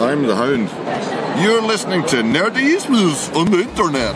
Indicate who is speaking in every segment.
Speaker 1: I'm the Hound. You're listening to Nerdy Isms on the internet.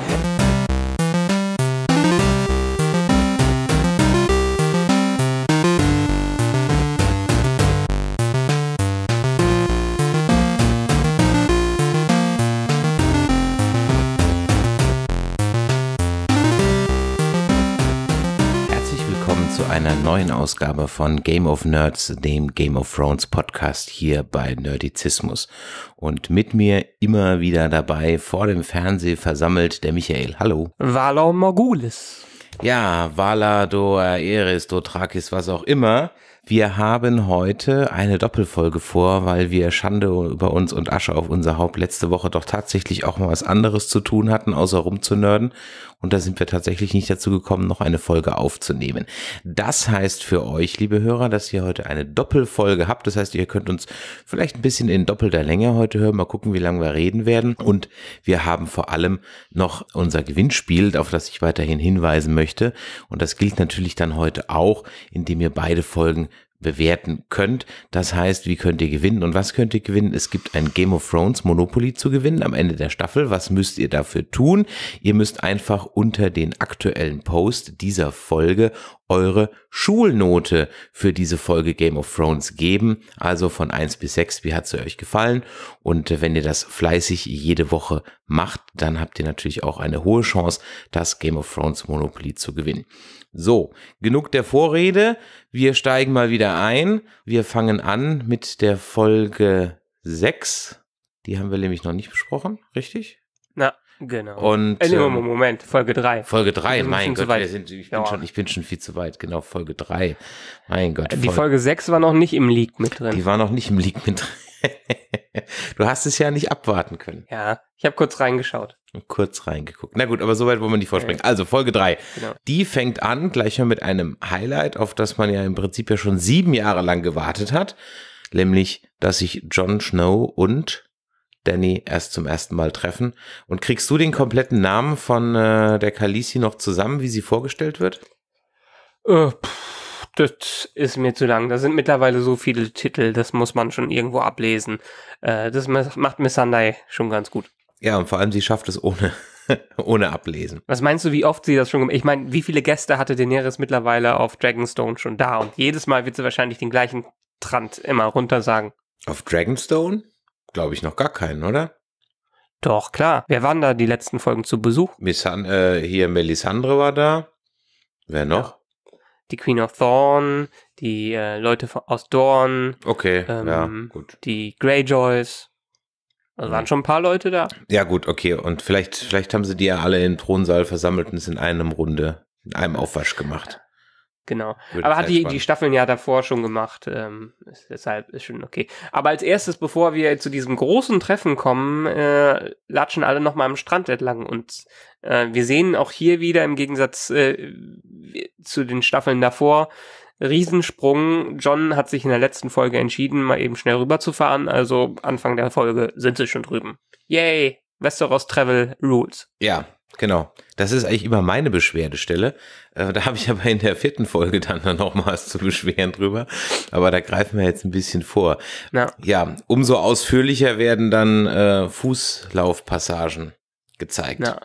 Speaker 2: neuen Ausgabe von Game of Nerds, dem Game of Thrones Podcast hier bei Nerdizismus. Und mit mir immer wieder dabei vor dem Fernseh versammelt der Michael. Hallo.
Speaker 1: Valau Morgulis.
Speaker 2: Ja, Vala, do Eris, do Trakis, was auch immer. Wir haben heute eine Doppelfolge vor, weil wir Schande über uns und Asche auf unser Haupt letzte Woche doch tatsächlich auch mal was anderes zu tun hatten, außer rumzunörden. Und da sind wir tatsächlich nicht dazu gekommen, noch eine Folge aufzunehmen. Das heißt für euch, liebe Hörer, dass ihr heute eine Doppelfolge habt. Das heißt, ihr könnt uns vielleicht ein bisschen in doppelter Länge heute hören. Mal gucken, wie lange wir reden werden. Und wir haben vor allem noch unser Gewinnspiel, auf das ich weiterhin hinweisen möchte. Und das gilt natürlich dann heute auch, indem ihr beide Folgen bewerten könnt. Das heißt, wie könnt ihr gewinnen und was könnt ihr gewinnen? Es gibt ein Game of Thrones Monopoly zu gewinnen am Ende der Staffel. Was müsst ihr dafür tun? Ihr müsst einfach unter den aktuellen Post dieser Folge eure Schulnote für diese Folge Game of Thrones geben. Also von 1 bis 6, wie hat sie euch gefallen? Und wenn ihr das fleißig jede Woche macht, dann habt ihr natürlich auch eine hohe Chance, das Game of Thrones Monopoly zu gewinnen. So, genug der Vorrede. Wir steigen mal wieder ein. Wir fangen an mit der Folge 6. Die haben wir nämlich noch nicht besprochen, richtig?
Speaker 1: Na, genau. Und, äh, ähm, Moment, Folge 3. Folge 3, mein Gott, wir sind, ich, bin schon,
Speaker 2: ich bin schon viel zu weit, genau, Folge 3. Mein Gott. Die Folge, Folge
Speaker 1: 6 war noch nicht im Leak mit drin.
Speaker 2: Die war noch nicht im Leak mit drin. du hast es ja nicht abwarten können.
Speaker 1: Ja, ich habe kurz reingeschaut.
Speaker 2: Kurz reingeguckt. Na gut, aber soweit wollen wir nicht vorspringen. Also Folge 3. Genau. Die fängt an, gleich mal mit einem Highlight, auf das man ja im Prinzip ja schon sieben Jahre lang gewartet hat. Nämlich, dass sich Jon Snow und Danny erst zum ersten Mal treffen. Und kriegst du den kompletten Namen von äh, der Kalisi noch zusammen, wie sie vorgestellt wird?
Speaker 1: Äh, pff, das ist mir zu lang. Da sind mittlerweile so viele Titel, das muss man schon irgendwo ablesen. Äh, das macht Miss Sunday schon ganz gut.
Speaker 2: Ja, und vor allem sie schafft es ohne, ohne Ablesen.
Speaker 1: Was meinst du, wie oft sie das schon gemacht Ich meine, wie viele Gäste hatte Daenerys mittlerweile auf Dragonstone schon da? Und jedes Mal wird sie wahrscheinlich den gleichen Trant immer runtersagen. Auf Dragonstone? Glaube ich noch gar keinen, oder? Doch, klar. Wer waren da die letzten Folgen zu Besuch?
Speaker 2: Missan äh, hier Melisandre war da. Wer noch? Ja. Die Queen of
Speaker 1: Thorn, die äh, Leute von, aus Dorn. Okay, ähm, ja, gut. Die Greyjoys. Also waren schon ein paar Leute da.
Speaker 2: Ja, gut, okay. Und vielleicht, vielleicht haben sie die ja alle in Thronsaal versammelt und es in einem Runde, in einem Aufwasch gemacht.
Speaker 1: Genau. Würde Aber hat die, die Staffeln ja davor schon gemacht. Ähm, ist deshalb ist schon okay. Aber als erstes, bevor wir zu diesem großen Treffen kommen, äh, latschen alle nochmal am Strand entlang. Und äh, wir sehen auch hier wieder im Gegensatz äh, zu den Staffeln davor, Riesensprung. John hat sich in der letzten Folge entschieden, mal eben schnell rüberzufahren. Also Anfang der Folge sind sie schon drüben. Yay! Westeros Travel Rules.
Speaker 2: Ja, genau. Das ist eigentlich immer meine Beschwerdestelle. Äh, da habe ich aber in der vierten Folge dann, dann noch was zu beschweren drüber. Aber da greifen wir jetzt ein bisschen vor. Ja, ja umso ausführlicher werden dann äh, Fußlaufpassagen gezeigt. Ja.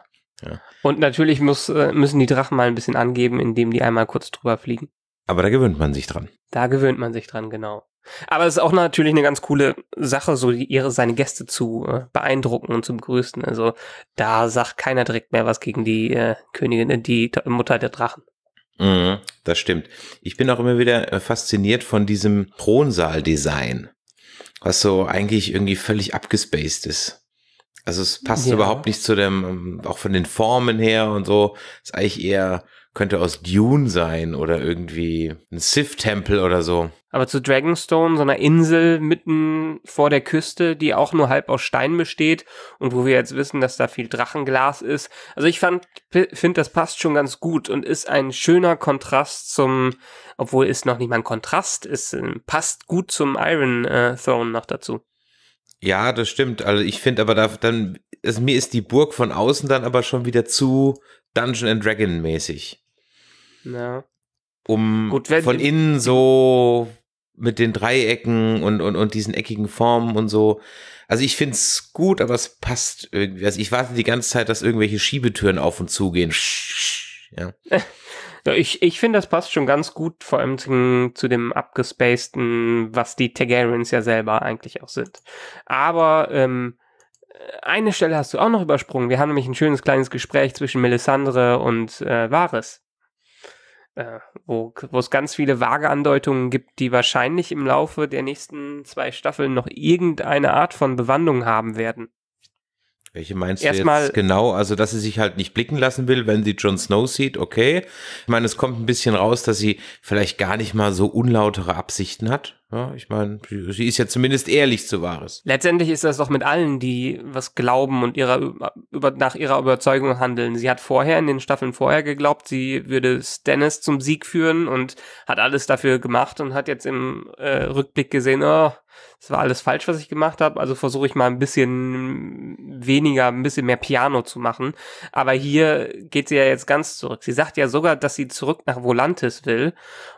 Speaker 1: Ja. Und natürlich muss, äh, müssen die Drachen mal ein bisschen angeben, indem die einmal kurz drüber fliegen. Aber da gewöhnt man sich dran. Da gewöhnt man sich dran, genau. Aber es ist auch natürlich eine ganz coole Sache, so ihre, seine Gäste zu äh, beeindrucken und zu begrüßen. Also da sagt keiner direkt mehr was gegen die äh, Königin, äh, die Mutter der Drachen.
Speaker 2: Mhm, das stimmt. Ich bin auch immer wieder äh, fasziniert von diesem Thronsaal-Design, was so eigentlich irgendwie völlig abgespaced ist. Also es passt ja. überhaupt nicht zu dem, ähm, auch von den Formen her und so. Ist eigentlich eher könnte aus Dune sein oder irgendwie ein Sith-Tempel oder so.
Speaker 1: Aber zu Dragonstone, so einer Insel mitten vor der Küste, die auch nur halb aus Stein besteht und wo wir jetzt wissen, dass da viel Drachenglas ist. Also ich finde, das passt schon ganz gut und ist ein schöner Kontrast zum, obwohl ist noch nicht mal ein Kontrast, ist, ähm, passt gut zum Iron äh, Throne noch dazu.
Speaker 2: Ja, das stimmt. Also ich finde aber da, dann, also mir ist die Burg von außen dann aber schon wieder zu Dungeon and Dragon mäßig. Ja. Um Gut, von innen so mit den Dreiecken und, und, und diesen eckigen Formen und so. Also ich finde es gut, aber es passt irgendwie. Also ich warte die ganze Zeit, dass irgendwelche Schiebetüren auf und zu gehen. Ja.
Speaker 1: ja ich ich finde, das passt schon ganz gut, vor allem zu, zu dem abgespaceden, was die Targaryens ja selber eigentlich auch sind. Aber ähm, eine Stelle hast du auch noch übersprungen. Wir haben nämlich ein schönes kleines Gespräch zwischen Melisandre und äh, Varys äh, wo es ganz viele vage Andeutungen gibt, die wahrscheinlich im Laufe der nächsten zwei Staffeln noch irgendeine Art von Bewandlung haben werden.
Speaker 2: Welche meinst Erstmal, du jetzt genau? Also, dass sie sich halt nicht blicken lassen will, wenn sie Jon Snow sieht, okay. Ich meine, es kommt ein bisschen raus, dass sie vielleicht gar nicht mal so unlautere Absichten hat. Ja, ich meine, sie ist ja zumindest ehrlich zu Wahres.
Speaker 1: Letztendlich ist das doch mit allen, die was glauben und ihrer, über, nach ihrer Überzeugung handeln. Sie hat vorher, in den Staffeln vorher geglaubt, sie würde Stannis zum Sieg führen und hat alles dafür gemacht und hat jetzt im äh, Rückblick gesehen, oh, das war alles falsch, was ich gemacht habe. Also versuche ich mal ein bisschen weniger, ein bisschen mehr Piano zu machen. Aber hier geht sie ja jetzt ganz zurück. Sie sagt ja sogar, dass sie zurück nach Volantis will.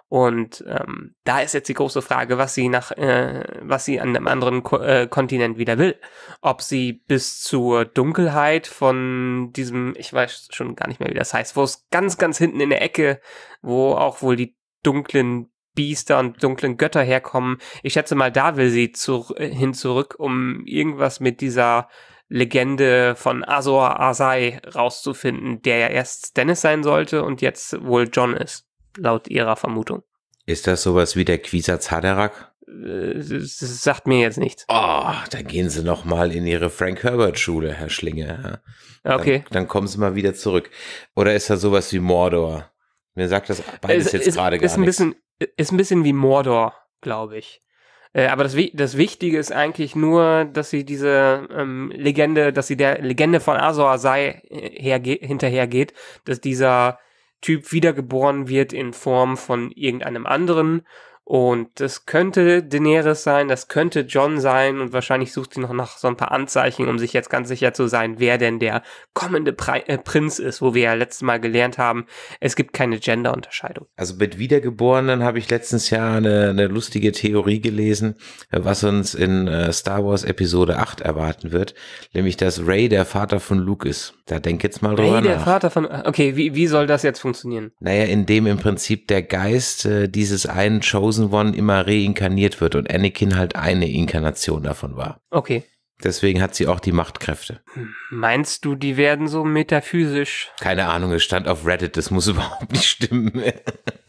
Speaker 1: Und ähm, da ist jetzt die große Frage, was sie nach, äh, was sie an einem anderen Ko äh, Kontinent wieder will. Ob sie bis zur Dunkelheit von diesem, ich weiß schon gar nicht mehr, wie das heißt, wo es ganz, ganz hinten in der Ecke, wo auch wohl die dunklen Biester und dunklen Götter herkommen. Ich schätze mal, da will sie zu, äh, hin zurück, um irgendwas mit dieser Legende von Azor Azai rauszufinden, der ja erst Dennis sein sollte und jetzt wohl John ist, laut ihrer Vermutung.
Speaker 2: Ist das sowas wie der Quisatz Zaderak?
Speaker 1: Das äh, sagt mir jetzt nichts.
Speaker 2: Oh, ah, dann gehen Sie noch mal in Ihre Frank Herbert Schule, Herr Schlinge. okay. Dann kommen Sie mal wieder zurück. Oder ist das sowas wie Mordor? Mir sagt das beides es, jetzt gerade gar nichts. Ist ein bisschen
Speaker 1: ist ein bisschen wie Mordor, glaube ich. Äh, aber das, das Wichtige ist eigentlich nur, dass sie diese ähm, Legende, dass sie der Legende von Azor sei äh, hinterhergeht, dass dieser Typ wiedergeboren wird in Form von irgendeinem anderen und das könnte Daenerys sein, das könnte John sein und wahrscheinlich sucht sie noch nach so ein paar Anzeichen, um sich jetzt ganz sicher zu sein, wer denn der kommende Pre äh, Prinz ist, wo wir ja letztes Mal gelernt haben, es gibt keine Genderunterscheidung.
Speaker 2: Also mit Wiedergeborenen habe ich letztens ja eine, eine, lustige Theorie gelesen, was uns in äh, Star Wars Episode 8 erwarten wird, nämlich dass Ray der Vater von Luke ist. Da denk jetzt mal drüber Ray, nach. der
Speaker 1: Vater von, okay, wie, wie soll das jetzt funktionieren?
Speaker 2: Naja, indem im Prinzip der Geist äh, dieses einen Chosen Chosen One immer reinkarniert wird und Anakin halt eine Inkarnation davon war. Okay. Deswegen hat sie auch die Machtkräfte.
Speaker 1: Hm, meinst du, die werden so metaphysisch?
Speaker 2: Keine Ahnung, es stand auf Reddit, das muss überhaupt nicht stimmen.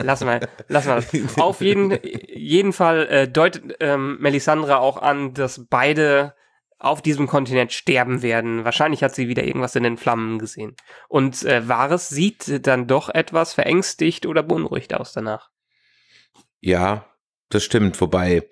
Speaker 1: lass mal, lass mal. Auf jeden, jeden Fall äh, deutet ähm, Melisandre auch an, dass beide auf diesem Kontinent sterben werden. Wahrscheinlich hat sie wieder irgendwas in den Flammen gesehen. Und äh, Varys sieht dann doch etwas verängstigt oder beunruhigt aus danach.
Speaker 2: Ja, das stimmt. Wobei,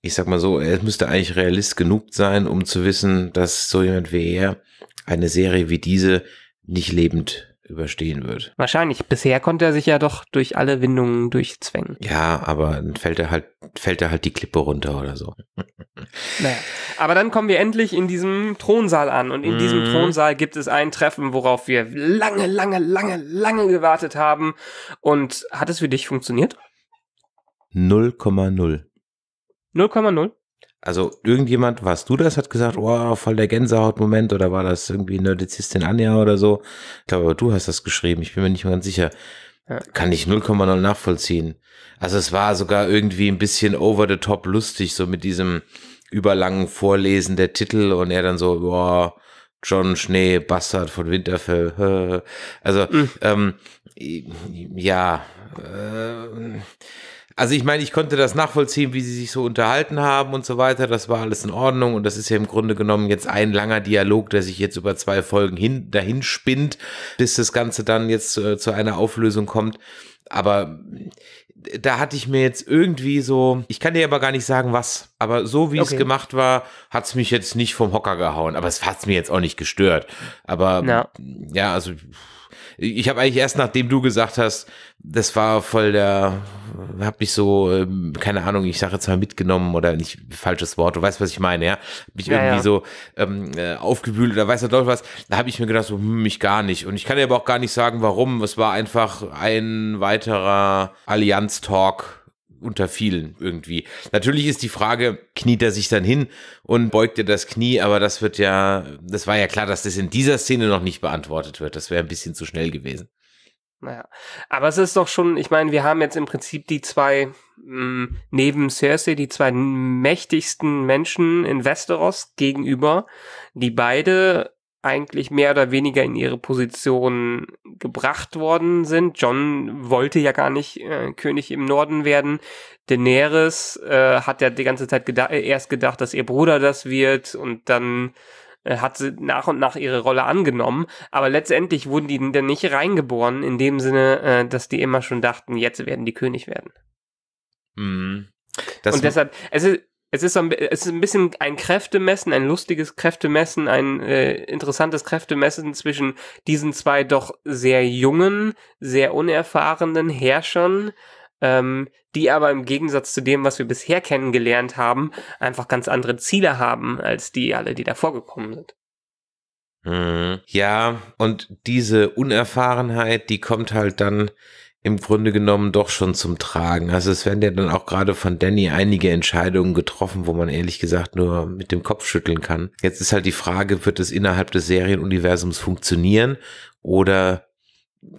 Speaker 2: ich sag mal so, er müsste eigentlich realist genug sein, um zu wissen, dass so jemand wie er eine Serie wie diese nicht lebend überstehen wird.
Speaker 1: Wahrscheinlich. Bisher konnte er sich ja doch durch alle Windungen durchzwängen.
Speaker 2: Ja, aber dann fällt er halt, fällt er halt die Klippe runter oder so.
Speaker 1: Naja. Aber dann kommen wir endlich in diesem Thronsaal an und in mm. diesem mhm. Thronsaal gibt es ein Treffen, worauf wir lange, lange, lange, lange gewartet haben. Und hat es für dich funktioniert?
Speaker 2: 0,0. 0,0? Also irgendjemand, warst du das, hat gesagt, oh, voll der Gänsehaut-Moment oder war das irgendwie Nerdizistin Anja oder so? Ich glaube, du hast das geschrieben, ich bin mir nicht mehr ganz sicher. Ja. Kann ich 0,0 nachvollziehen. Also es war sogar irgendwie ein bisschen over the top lustig, so mit diesem überlangen Vorlesen der Titel und er dann so, boah, John Schnee, Bastard von Winterfell. Also, mhm. ähm, ja, äh, also ich meine, ich konnte das nachvollziehen, wie sie sich so unterhalten haben und so weiter. Das war alles in Ordnung und das ist ja im Grunde genommen jetzt ein langer Dialog, der sich jetzt über zwei Folgen hin, dahin spinnt, bis das Ganze dann jetzt äh, zu einer Auflösung kommt. Aber da hatte ich mir jetzt irgendwie so, ich kann dir aber gar nicht sagen, was, aber so wie okay. es gemacht war, hat es mich jetzt nicht vom Hocker gehauen, aber es hat es mir jetzt auch nicht gestört. Aber no. ja, also ich habe eigentlich erst nachdem du gesagt hast, das war voll der, hab mich so, ähm, keine Ahnung, ich sage jetzt mal mitgenommen oder nicht, falsches Wort, du weißt, was ich meine, ja, mich ja, irgendwie ja. so ähm, äh, aufgewühlt oder weiß er doch was, da habe ich mir gedacht, so, hm, mich gar nicht. Und ich kann dir aber auch gar nicht sagen, warum, es war einfach ein weiterer Allianz-Talk unter vielen irgendwie. Natürlich ist die Frage, kniet er sich dann hin und beugt er das Knie, aber das wird ja, das war ja klar, dass das in dieser Szene noch nicht beantwortet wird. Das wäre ein bisschen zu schnell gewesen.
Speaker 1: Naja, aber es ist doch schon, ich meine, wir haben jetzt im Prinzip die zwei, mh, mm, neben Cersei, die zwei mächtigsten Menschen in Westeros gegenüber, die beide eigentlich mehr oder weniger in ihre Position gebracht worden sind. John wollte ja gar nicht äh, König im Norden werden. Daenerys äh, hat ja die ganze Zeit geda äh, erst gedacht, dass ihr Bruder das wird und dann äh, hat sie nach und nach ihre Rolle angenommen. Aber letztendlich wurden die dann nicht reingeboren, in dem Sinne, äh, dass die immer schon dachten, jetzt werden die König werden. Mhm. und deshalb, es ist, es ist, ein, es ist ein bisschen ein Kräftemessen, ein lustiges Kräftemessen, ein äh, interessantes Kräftemessen zwischen diesen zwei doch sehr jungen, sehr unerfahrenen Herrschern, ähm, die aber im Gegensatz zu dem, was wir bisher kennengelernt haben, einfach ganz andere Ziele haben als die alle, die davor gekommen sind.
Speaker 2: Mhm. Ja, und diese Unerfahrenheit, die kommt halt dann im Grunde genommen doch schon zum Tragen. Also es werden ja dann auch gerade von Danny einige Entscheidungen getroffen, wo man ehrlich gesagt nur mit dem Kopf schütteln kann. Jetzt ist halt die Frage, wird es innerhalb des Serienuniversums funktionieren oder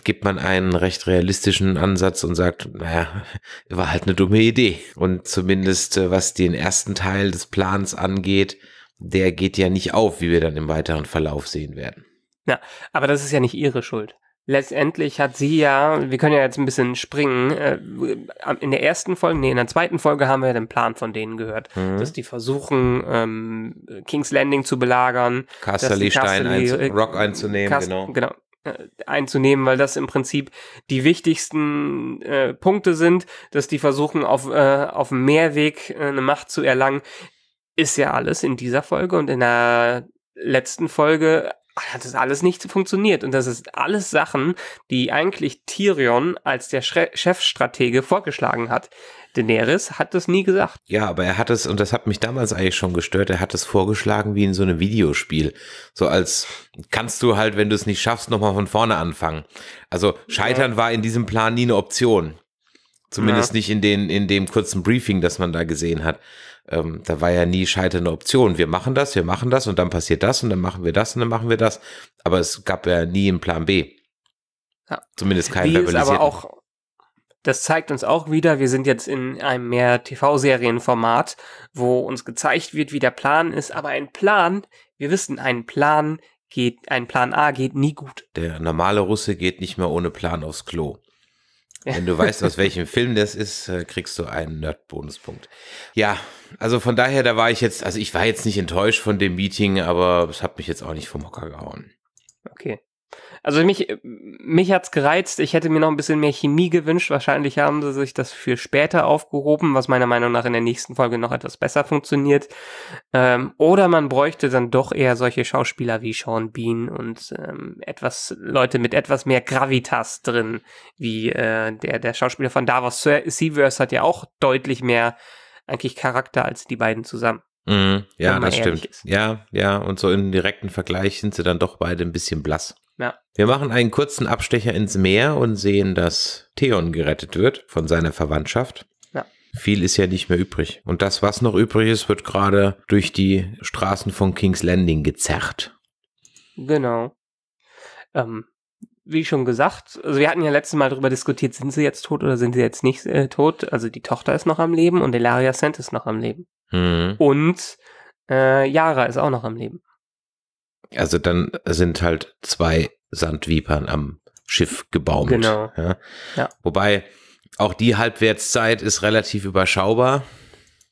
Speaker 2: gibt man einen recht realistischen Ansatz und sagt, naja, war halt eine dumme Idee. Und zumindest äh, was den ersten Teil des Plans angeht, der geht ja nicht auf, wie wir dann im weiteren Verlauf sehen
Speaker 1: werden. Ja, aber das ist ja nicht ihre Schuld letztendlich hat sie ja, wir können ja jetzt ein bisschen springen, äh, in der ersten Folge, nee, in der zweiten Folge haben wir den Plan von denen gehört, mhm. dass die versuchen, ähm, King's Landing zu belagern. Castle Stein, Casterly, einzu äh, Rock einzunehmen, Cast genau. genau äh, einzunehmen, weil das im Prinzip die wichtigsten äh, Punkte sind, dass die versuchen, auf, äh, auf dem Mehrweg äh, eine Macht zu erlangen, ist ja alles in dieser Folge und in der letzten Folge hat ah, das alles nicht funktioniert. Und das ist alles Sachen, die eigentlich Tyrion als der Schre Chefstratege vorgeschlagen hat. Daenerys hat das nie gesagt.
Speaker 2: Ja, aber er hat es, und das hat mich damals eigentlich schon gestört, er hat es vorgeschlagen wie in so einem Videospiel. So als kannst du halt, wenn du es nicht schaffst, nochmal von vorne anfangen. Also Scheitern ja. war in diesem Plan nie eine Option. Zumindest ja. nicht in, den, in dem kurzen Briefing, das man da gesehen hat ähm, da war ja nie scheiternde Option. Wir machen das, wir machen das und dann passiert das und dann machen wir das und dann machen wir das. Aber es gab ja nie einen Plan B. Ja. Zumindest keinen verbalisierten. Aber auch,
Speaker 1: das zeigt uns auch wieder, wir sind jetzt in einem mehr TV-Serienformat, wo uns gezeigt wird, wie der Plan ist. Aber ein Plan, wir wissen, ein Plan geht, ein Plan A geht nie gut. Der normale
Speaker 2: Russe geht nicht mehr ohne Plan aufs Klo.
Speaker 1: Wenn du weißt, aus
Speaker 2: welchem Film das ist, äh, kriegst du einen Nerd-Bonuspunkt. Ja, also von daher, da war ich jetzt, also ich war jetzt nicht enttäuscht von dem Meeting, aber es hat mich jetzt auch nicht vom Hocker gehauen.
Speaker 1: Okay. Also mich, mich es gereizt. Ich hätte mir noch ein bisschen mehr Chemie gewünscht. Wahrscheinlich haben sie sich das für später aufgehoben, was meiner Meinung nach in der nächsten Folge noch etwas besser funktioniert. Ähm, oder man bräuchte dann doch eher solche Schauspieler wie Sean Bean und ähm, etwas Leute mit etwas mehr Gravitas drin, wie äh, der, der Schauspieler von Davos Seaverse hat ja auch deutlich mehr eigentlich Charakter als die beiden zusammen. Mhm, ja, das stimmt. Ist.
Speaker 2: Ja, ja, und so im direkten Vergleich sind sie dann doch beide ein bisschen blass. Ja. Wir machen einen kurzen Abstecher ins Meer und sehen, dass Theon gerettet wird von seiner Verwandtschaft. Ja. Viel ist ja nicht mehr übrig. Und das, was noch übrig ist, wird gerade durch die Straßen von King's Landing gezerrt.
Speaker 1: Genau. Ähm, wie schon gesagt, also wir hatten ja letztes Mal darüber diskutiert, sind sie jetzt tot oder sind sie jetzt nicht äh, tot? Also die Tochter ist noch am Leben und Elaria Sand ist noch am Leben. Mhm. Und äh, Yara ist auch noch am Leben.
Speaker 2: Also dann sind halt zwei Sandvipern am Schiff gebaumt. Genau. Ja. Ja. Wobei auch die Halbwertszeit ist relativ überschaubar.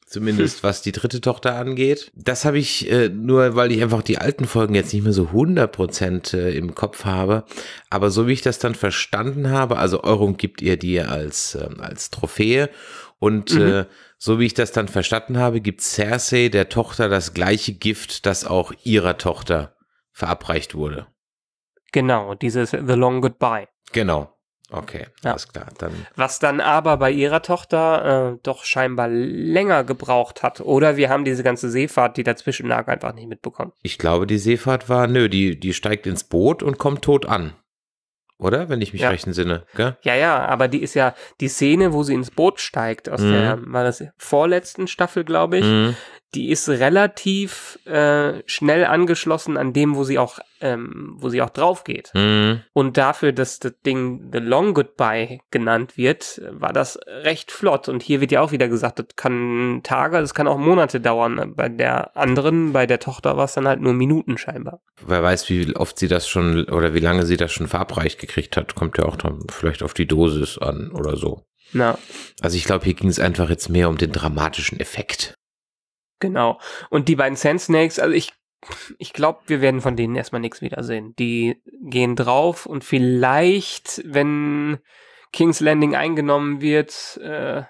Speaker 2: Zumindest hm. was die dritte Tochter angeht. Das habe ich äh, nur, weil ich einfach die alten Folgen jetzt nicht mehr so 100% äh, im Kopf habe. Aber so wie ich das dann verstanden habe, also Eurung gibt ihr die als, äh, als Trophäe. Und mhm. äh, so wie ich das dann verstanden habe, gibt Cersei der Tochter das gleiche Gift, das auch ihrer Tochter verabreicht wurde.
Speaker 1: Genau, dieses The Long Goodbye.
Speaker 2: Genau. Okay, ja. alles klar. Dann
Speaker 1: Was dann aber bei ihrer Tochter äh, doch scheinbar länger gebraucht hat. Oder wir haben diese ganze Seefahrt, die dazwischen lag, einfach nicht mitbekommen.
Speaker 2: Ich glaube, die Seefahrt war, nö, die, die steigt ins Boot und kommt tot an. Oder? Wenn ich mich ja. recht entsinne.
Speaker 1: Ja, ja, aber die ist ja die Szene, wo sie ins Boot steigt, aus mhm. der, war das vorletzten Staffel, glaube ich. Mhm die ist relativ äh, schnell angeschlossen an dem, wo sie auch, ähm, wo sie auch drauf geht. Mhm. Und dafür, dass das Ding The Long Goodbye genannt wird, war das recht flott. Und hier wird ja auch wieder gesagt, das kann Tage, das kann auch Monate dauern. Bei der anderen, bei der Tochter war es dann halt nur Minuten scheinbar.
Speaker 2: Wer weiß, wie oft sie das schon oder wie lange sie das schon verabreicht gekriegt hat, kommt ja auch dann vielleicht auf die Dosis an oder so. Na. Also ich glaube, hier ging es einfach jetzt mehr um den dramatischen Effekt.
Speaker 1: Genau. genau. Und die beiden Sand Snakes, also ich, ich glaube, wir werden von denen erstmal nichts wiedersehen. Die gehen drauf und vielleicht, wenn King's Landing eingenommen wird, äh,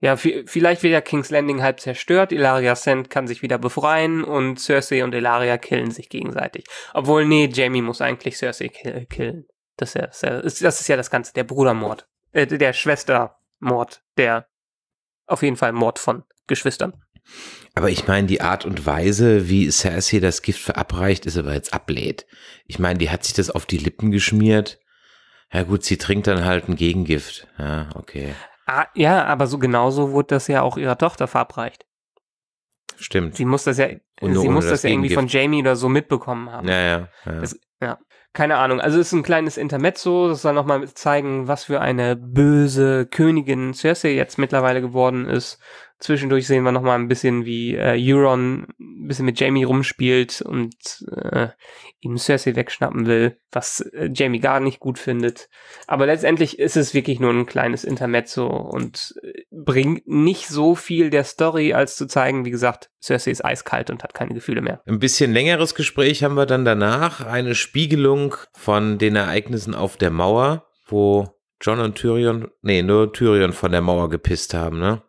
Speaker 1: ja, vielleicht wird ja King's Landing halb zerstört, Ilaria Sand kann sich wieder befreien und Cersei und Ilaria killen sich gegenseitig. Obwohl, nee, Jamie muss eigentlich Cersei kill killen. Das ist, ja, das ist ja das Ganze, der Brudermord, äh, der Schwestermord, der auf jeden Fall Mord von Geschwistern.
Speaker 2: Aber ich meine, die Art und Weise, wie Cersei das Gift verabreicht, ist aber jetzt ablädt. Ich meine, die hat sich das auf die Lippen geschmiert. Ja gut, sie trinkt dann halt ein Gegengift. Ja, okay.
Speaker 1: Ah, ja, aber so genauso wurde das ja auch ihrer Tochter verabreicht.
Speaker 2: Stimmt. Sie muss das ja, ohne, sie muss das, das ja irgendwie von
Speaker 1: Jamie oder so mitbekommen haben. Ja, ja. ja. Das, ja. Keine Ahnung. Also es ist ein kleines Intermezzo, das soll nochmal zeigen, was für eine böse Königin Cersei jetzt mittlerweile geworden ist Zwischendurch sehen wir nochmal ein bisschen, wie äh, Euron ein bisschen mit Jamie rumspielt und äh, ihm Cersei wegschnappen will, was äh, Jamie gar nicht gut findet. Aber letztendlich ist es wirklich nur ein kleines Intermezzo und äh, bringt nicht so viel der Story, als zu zeigen, wie gesagt, Cersei ist eiskalt und hat keine Gefühle mehr.
Speaker 2: Ein bisschen längeres Gespräch haben wir dann danach. Eine Spiegelung von den Ereignissen auf der Mauer, wo John und Tyrion, nee, nur Tyrion von der Mauer gepisst haben, ne?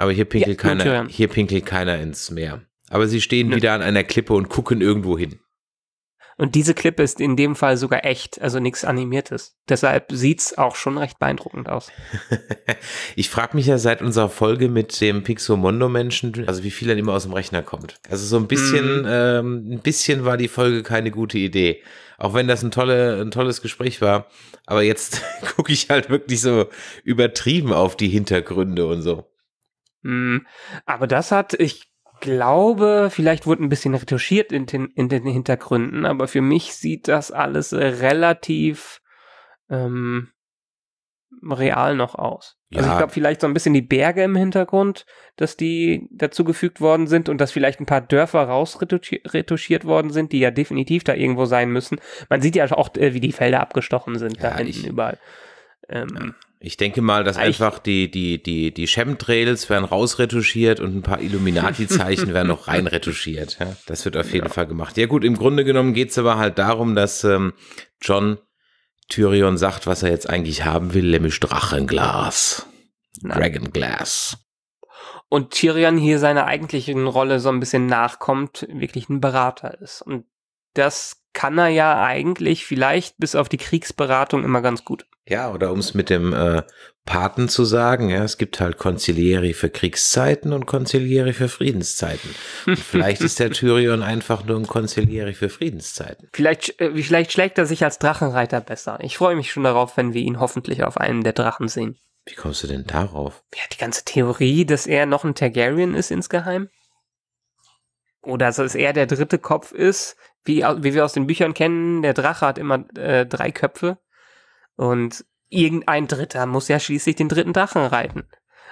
Speaker 2: Aber hier pinkelt ja, keiner, hier pinkelt keiner ins Meer. Aber sie stehen ne. wieder an einer Klippe und gucken irgendwo hin.
Speaker 1: Und diese Klippe ist in dem Fall sogar echt, also nichts animiertes. Deshalb sieht es auch schon recht beeindruckend aus.
Speaker 2: ich frage mich ja seit unserer Folge mit dem Pixomondo-Menschen, also wie viel dann immer aus dem Rechner kommt. Also so ein bisschen, mm. ähm, ein bisschen war die Folge keine gute Idee. Auch wenn das ein, tolle, ein tolles Gespräch war. Aber jetzt gucke ich halt wirklich so übertrieben auf die Hintergründe und so.
Speaker 1: Mm, aber das hat, ich glaube, vielleicht wurde ein bisschen retuschiert in den, in den Hintergründen, aber für mich sieht das alles relativ ähm, real noch aus. Ja. Also ich glaube, vielleicht so ein bisschen die Berge im Hintergrund, dass die dazugefügt worden sind und dass vielleicht ein paar Dörfer rausretuschiert worden sind, die ja definitiv da irgendwo sein müssen. Man sieht ja auch, äh, wie die Felder abgestochen sind ja, da hinten ich, überall. Ähm,
Speaker 2: ich denke mal, dass einfach die, die, die, die Chemtrails werden rausretuschiert und ein paar Illuminati-Zeichen werden noch reinretuschiert. Ja? Das wird auf jeden ja. Fall gemacht. Ja gut, im Grunde genommen geht es aber halt darum, dass ähm, John Tyrion sagt, was er jetzt eigentlich haben will, nämlich Drachenglas. Dragonglass.
Speaker 1: Und Tyrion hier seiner eigentlichen Rolle so ein bisschen nachkommt, wirklich ein Berater ist. Und das kann er ja eigentlich vielleicht bis auf die Kriegsberatung immer ganz gut. Ja, oder
Speaker 2: um es mit dem äh, Paten zu sagen, ja, es gibt halt Konzilieri für Kriegszeiten und Konzilieri für Friedenszeiten. Und vielleicht ist der Tyrion einfach nur ein Konzilieri für Friedenszeiten.
Speaker 1: Vielleicht, äh, vielleicht schlägt er sich als Drachenreiter besser. Ich freue mich schon darauf, wenn wir ihn hoffentlich auf einem der Drachen sehen.
Speaker 2: Wie kommst du denn darauf?
Speaker 1: Ja, die ganze Theorie, dass er noch ein Targaryen ist insgeheim. Oder dass er der dritte Kopf ist, wie, wie wir aus den Büchern kennen, der Drache hat immer äh, drei Köpfe und irgendein Dritter muss ja schließlich den dritten Drachen reiten.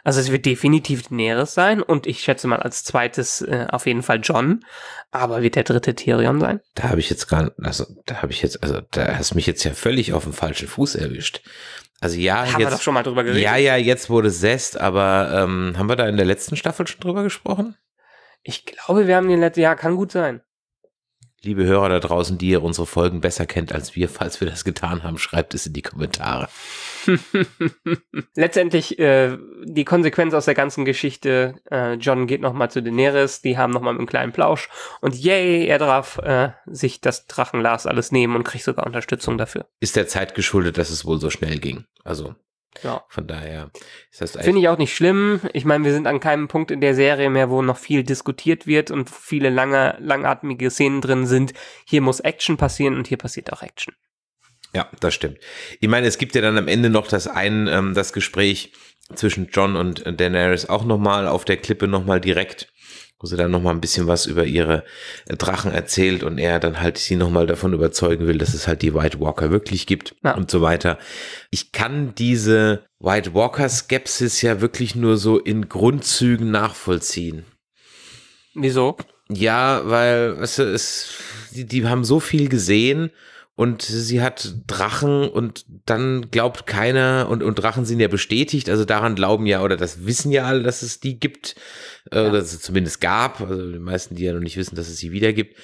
Speaker 1: Also es wird definitiv Daenerys sein und ich schätze mal als zweites äh, auf jeden Fall John, aber wird der dritte Tyrion sein?
Speaker 2: Da habe ich jetzt gar also da habe ich jetzt also da hast mich jetzt ja völlig auf den falschen Fuß erwischt. Also ja, haben jetzt, wir doch schon mal drüber geredet. Ja, ja, jetzt wurde Sest, aber ähm, haben wir da in der letzten Staffel schon drüber gesprochen?
Speaker 1: Ich glaube, wir haben den letzten, ja, kann gut sein
Speaker 2: liebe Hörer da draußen, die ihr unsere Folgen besser kennt als wir, falls wir das getan haben, schreibt es in die Kommentare.
Speaker 1: Letztendlich äh, die Konsequenz aus der ganzen Geschichte, äh, John geht nochmal zu Daenerys, die haben nochmal einen kleinen Plausch und yay, er darf äh, sich das Drachenlas alles nehmen und kriegt sogar Unterstützung dafür.
Speaker 2: Ist der Zeit geschuldet, dass es wohl so schnell ging. Also ja. Von daher ist das Finde ich auch
Speaker 1: nicht schlimm. Ich meine, wir sind an keinem Punkt in der Serie mehr, wo noch viel diskutiert wird und viele lange, langatmige Szenen drin sind. Hier muss Action passieren und hier passiert auch Action.
Speaker 2: Ja, das stimmt. Ich meine, es gibt ja dann am Ende noch das ein, ähm, das Gespräch zwischen John und äh, Daenerys auch nochmal auf der Klippe nochmal direkt wo sie dann nochmal ein bisschen was über ihre äh, Drachen erzählt und er dann halt sie nochmal davon überzeugen will, dass es halt die White Walker wirklich gibt ja. und so weiter. Ich kann diese White Walker Skepsis ja wirklich nur so in Grundzügen nachvollziehen. Wieso? Ja, weil, weißt du, es, die, die haben so viel gesehen und sie hat Drachen und dann glaubt keiner und, und Drachen sind ja bestätigt, also daran glauben ja oder das wissen ja alle, dass es die gibt, äh, ja. dass es zumindest gab, also die meisten, die ja noch nicht wissen, dass es sie wieder gibt.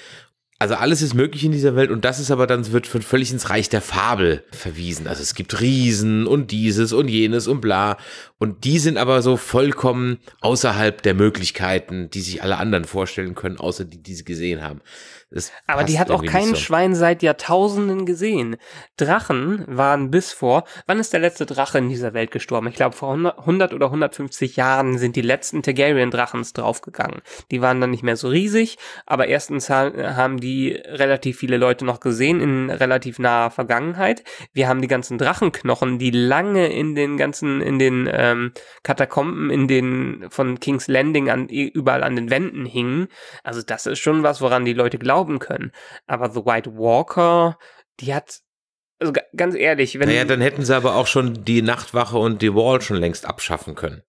Speaker 2: Also alles ist möglich in dieser Welt und das ist aber dann wird von völlig ins Reich der Fabel verwiesen. Also es gibt Riesen und dieses und jenes und bla und die sind aber so vollkommen außerhalb der Möglichkeiten, die sich alle anderen vorstellen können, außer die, die sie gesehen
Speaker 1: haben. Es Aber die hat auch kein so. Schwein seit Jahrtausenden gesehen. Drachen waren bis vor, wann ist der letzte Drache in dieser Welt gestorben? Ich glaube, vor 100 oder 150 Jahren sind die letzten Targaryen-Drachens draufgegangen. Die waren dann nicht mehr so riesig, aber erstens haben die relativ viele Leute noch gesehen in relativ naher Vergangenheit. Wir haben die ganzen Drachenknochen, die lange in den ganzen, in den ähm, Katakomben, in den von King's Landing an, überall an den Wänden hingen. Also das ist schon was, woran die Leute glauben glauben können. Aber The White Walker, die hat also ganz ehrlich, wenn. Naja, dann hätten
Speaker 2: sie aber auch schon die Nachtwache und die Wall schon längst abschaffen können.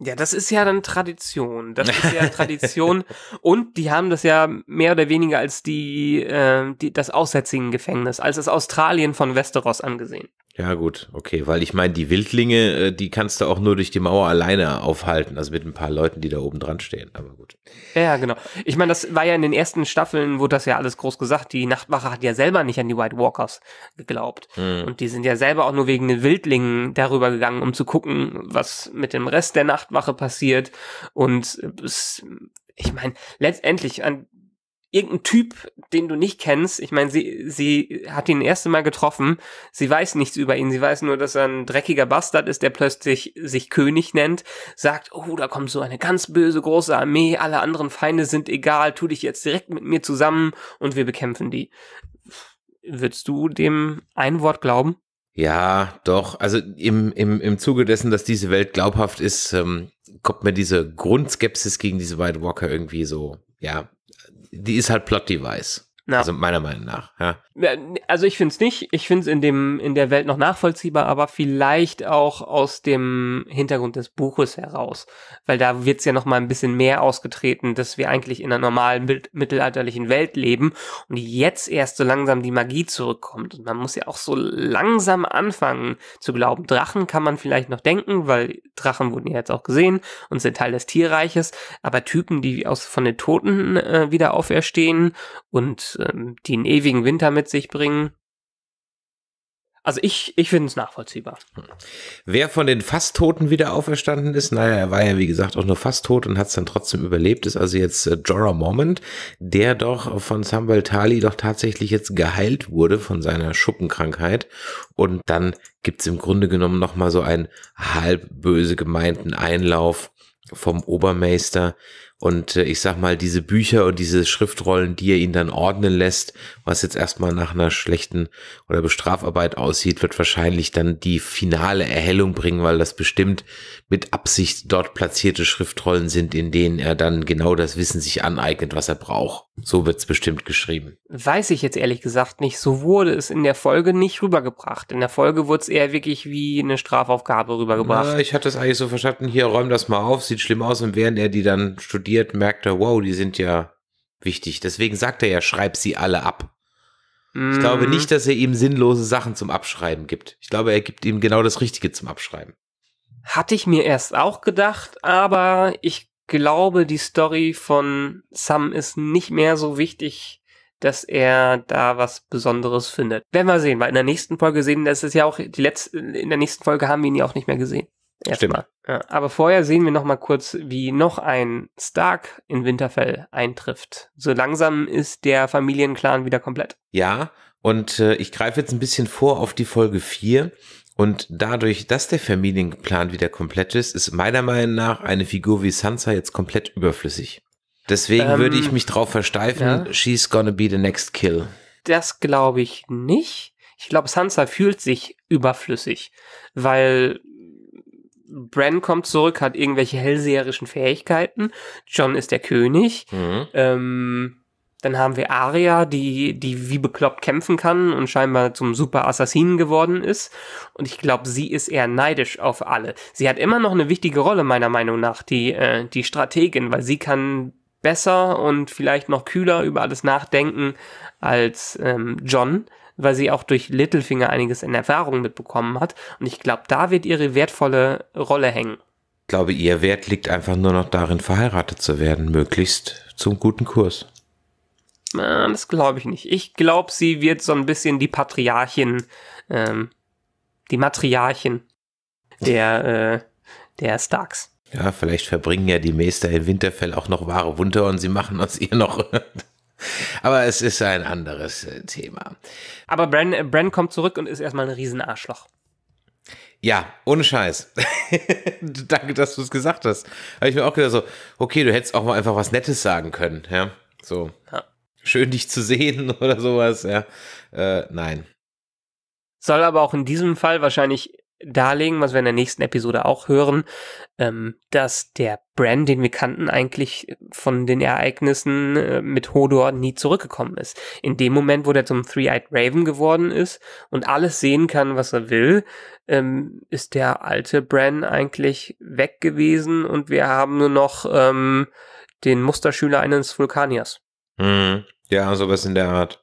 Speaker 1: Ja, das ist ja dann Tradition. Das ist ja Tradition. Und die haben das ja mehr oder weniger als die, äh, die das aussätzigen Gefängnis, als das Australien von Westeros angesehen.
Speaker 2: Ja, gut, okay, weil ich meine, die Wildlinge, äh, die kannst du auch nur durch die Mauer alleine aufhalten, also mit ein paar Leuten, die da oben dran stehen, aber gut.
Speaker 1: Ja, genau. Ich meine, das war ja in den ersten Staffeln, wurde das ja alles groß gesagt, die Nachtwache hat ja selber nicht an die White Walkers geglaubt. Hm. Und die sind ja selber auch nur wegen den Wildlingen darüber gegangen, um zu gucken, was mit dem Rest der Nachtwache passiert. Und es, ich meine, letztendlich, an irgendein Typ, den du nicht kennst. Ich meine, sie, sie hat ihn das erste Mal getroffen. Sie weiß nichts über ihn. Sie weiß nur, dass er ein dreckiger Bastard ist, der plötzlich sich König nennt. Sagt, oh, da kommt so eine ganz böse große Armee. Alle anderen Feinde sind egal. Tu dich jetzt direkt mit mir zusammen und wir bekämpfen die. Würdest du dem ein Wort glauben?
Speaker 2: Ja, doch. Also im, im, im Zuge dessen, dass diese Welt glaubhaft ist, ähm, kommt mir diese Grundskepsis gegen diese White Walker irgendwie so, ja, die ist halt Plot-Device. Na. Also meiner Meinung nach. Ja.
Speaker 1: Also ich finde es nicht. Ich finde es in dem in der Welt noch nachvollziehbar, aber vielleicht auch aus dem Hintergrund des Buches heraus, weil da wird es ja noch mal ein bisschen mehr ausgetreten, dass wir eigentlich in einer normalen mittelalterlichen Welt leben und jetzt erst so langsam die Magie zurückkommt und man muss ja auch so langsam anfangen zu glauben. Drachen kann man vielleicht noch denken, weil Drachen wurden ja jetzt auch gesehen und sind Teil des Tierreiches, aber Typen, die aus von den Toten äh, wieder auferstehen und ähm, die einen ewigen Winter mit sich bringen. Also ich, ich finde es nachvollziehbar. Hm.
Speaker 2: Wer von den fast Toten wieder auferstanden ist, naja, er war ja wie gesagt auch nur fast tot und hat es dann trotzdem überlebt, ist also jetzt äh, Jorah Mormont, der doch von Sambal Tali doch tatsächlich jetzt geheilt wurde von seiner Schuppenkrankheit. Und dann gibt es im Grunde genommen nochmal so einen halb böse gemeinten Einlauf vom Obermeister, und äh, ich sag mal, diese Bücher und diese Schriftrollen, die er ihn dann ordnen lässt, was jetzt erstmal nach einer schlechten oder Bestrafarbeit aussieht, wird wahrscheinlich dann die finale Erhellung bringen, weil das bestimmt mit Absicht dort platzierte Schriftrollen sind, in denen er dann genau das Wissen sich aneignet, was er braucht. So wird es bestimmt geschrieben.
Speaker 1: Weiß ich jetzt ehrlich gesagt nicht. So wurde es in der Folge nicht rübergebracht. In der Folge wurde es eher wirklich wie eine Strafaufgabe rübergebracht. Na, ich hatte es eigentlich so verstanden, hier räum
Speaker 2: das mal auf, sieht schlimm aus und während er die dann studiert, merkt er, wow, die sind ja wichtig. Deswegen sagt er ja, schreib sie alle ab.
Speaker 1: Mm. Ich glaube mhm. nicht,
Speaker 2: dass er ihm sinnlose Sachen zum Abschreiben gibt. Ich glaube, er gibt ihm genau das Richtige zum Abschreiben.
Speaker 1: Hatte ich mir erst auch gedacht, aber ich glaube, die Story von Sam ist nicht mehr so wichtig, dass er da was Besonderes findet. Werden wir sehen, weil in der nächsten Folge sehen, das ist ja auch die letzte, in der nächsten Folge haben wir ihn ja auch nicht mehr gesehen. Erstmal. Ja, aber vorher sehen wir noch mal kurz, wie noch ein Stark in Winterfell eintrifft. So langsam ist der Familienclan wieder komplett.
Speaker 2: Ja, und äh, ich greife jetzt ein bisschen vor auf die Folge 4. Und dadurch, dass der Familienplan wieder komplett ist, ist meiner Meinung nach eine Figur wie Sansa jetzt komplett überflüssig. Deswegen ähm, würde ich mich drauf versteifen, ja. she's gonna be the next kill.
Speaker 1: Das glaube ich nicht. Ich glaube, Sansa fühlt sich überflüssig, weil Bran kommt zurück, hat irgendwelche hellseherischen Fähigkeiten. John ist der König. Mhm. Ähm, dann haben wir Arya, die, die wie bekloppt kämpfen kann und scheinbar zum super Assassinen geworden ist. Und ich glaube, sie ist eher neidisch auf alle. Sie hat immer noch eine wichtige Rolle, meiner Meinung nach, die, äh, die Strategin, weil sie kann besser und vielleicht noch kühler über alles nachdenken als ähm, John, weil sie auch durch Littlefinger einiges in Erfahrung mitbekommen hat. Und ich glaube, da wird ihre wertvolle Rolle hängen.
Speaker 2: Ich glaube, ihr Wert liegt einfach nur noch darin, verheiratet zu werden, möglichst zum guten Kurs
Speaker 1: man, das glaube ich nicht. Ich glaube, sie wird so ein bisschen die Patriarchin, ähm, die Matriarchin der, äh, der Starks.
Speaker 2: Ja, vielleicht verbringen ja die Meister in Winterfell auch noch wahre Wunder und sie machen aus ihr noch.
Speaker 1: Aber es ist ein anderes äh, Thema. Aber Bran, äh, Bran kommt zurück und ist erstmal ein Riesenarschloch.
Speaker 2: Ja, ohne Scheiß.
Speaker 1: Danke, dass du es
Speaker 2: gesagt hast. Habe ich mir auch gedacht, so, okay, du hättest auch mal einfach was Nettes sagen können, ja. So. Ja
Speaker 1: schön dich zu sehen oder sowas, ja. Äh, nein. Soll aber auch in diesem Fall wahrscheinlich darlegen, was wir in der nächsten Episode auch hören, ähm, dass der Bran, den wir kannten, eigentlich von den Ereignissen äh, mit Hodor nie zurückgekommen ist. In dem Moment, wo der zum Three-Eyed Raven geworden ist und alles sehen kann, was er will, ähm, ist der alte Bran eigentlich weg gewesen und wir haben nur noch ähm, den Musterschüler eines Vulkaniers.
Speaker 2: Mhm. Ja, sowas in der Art.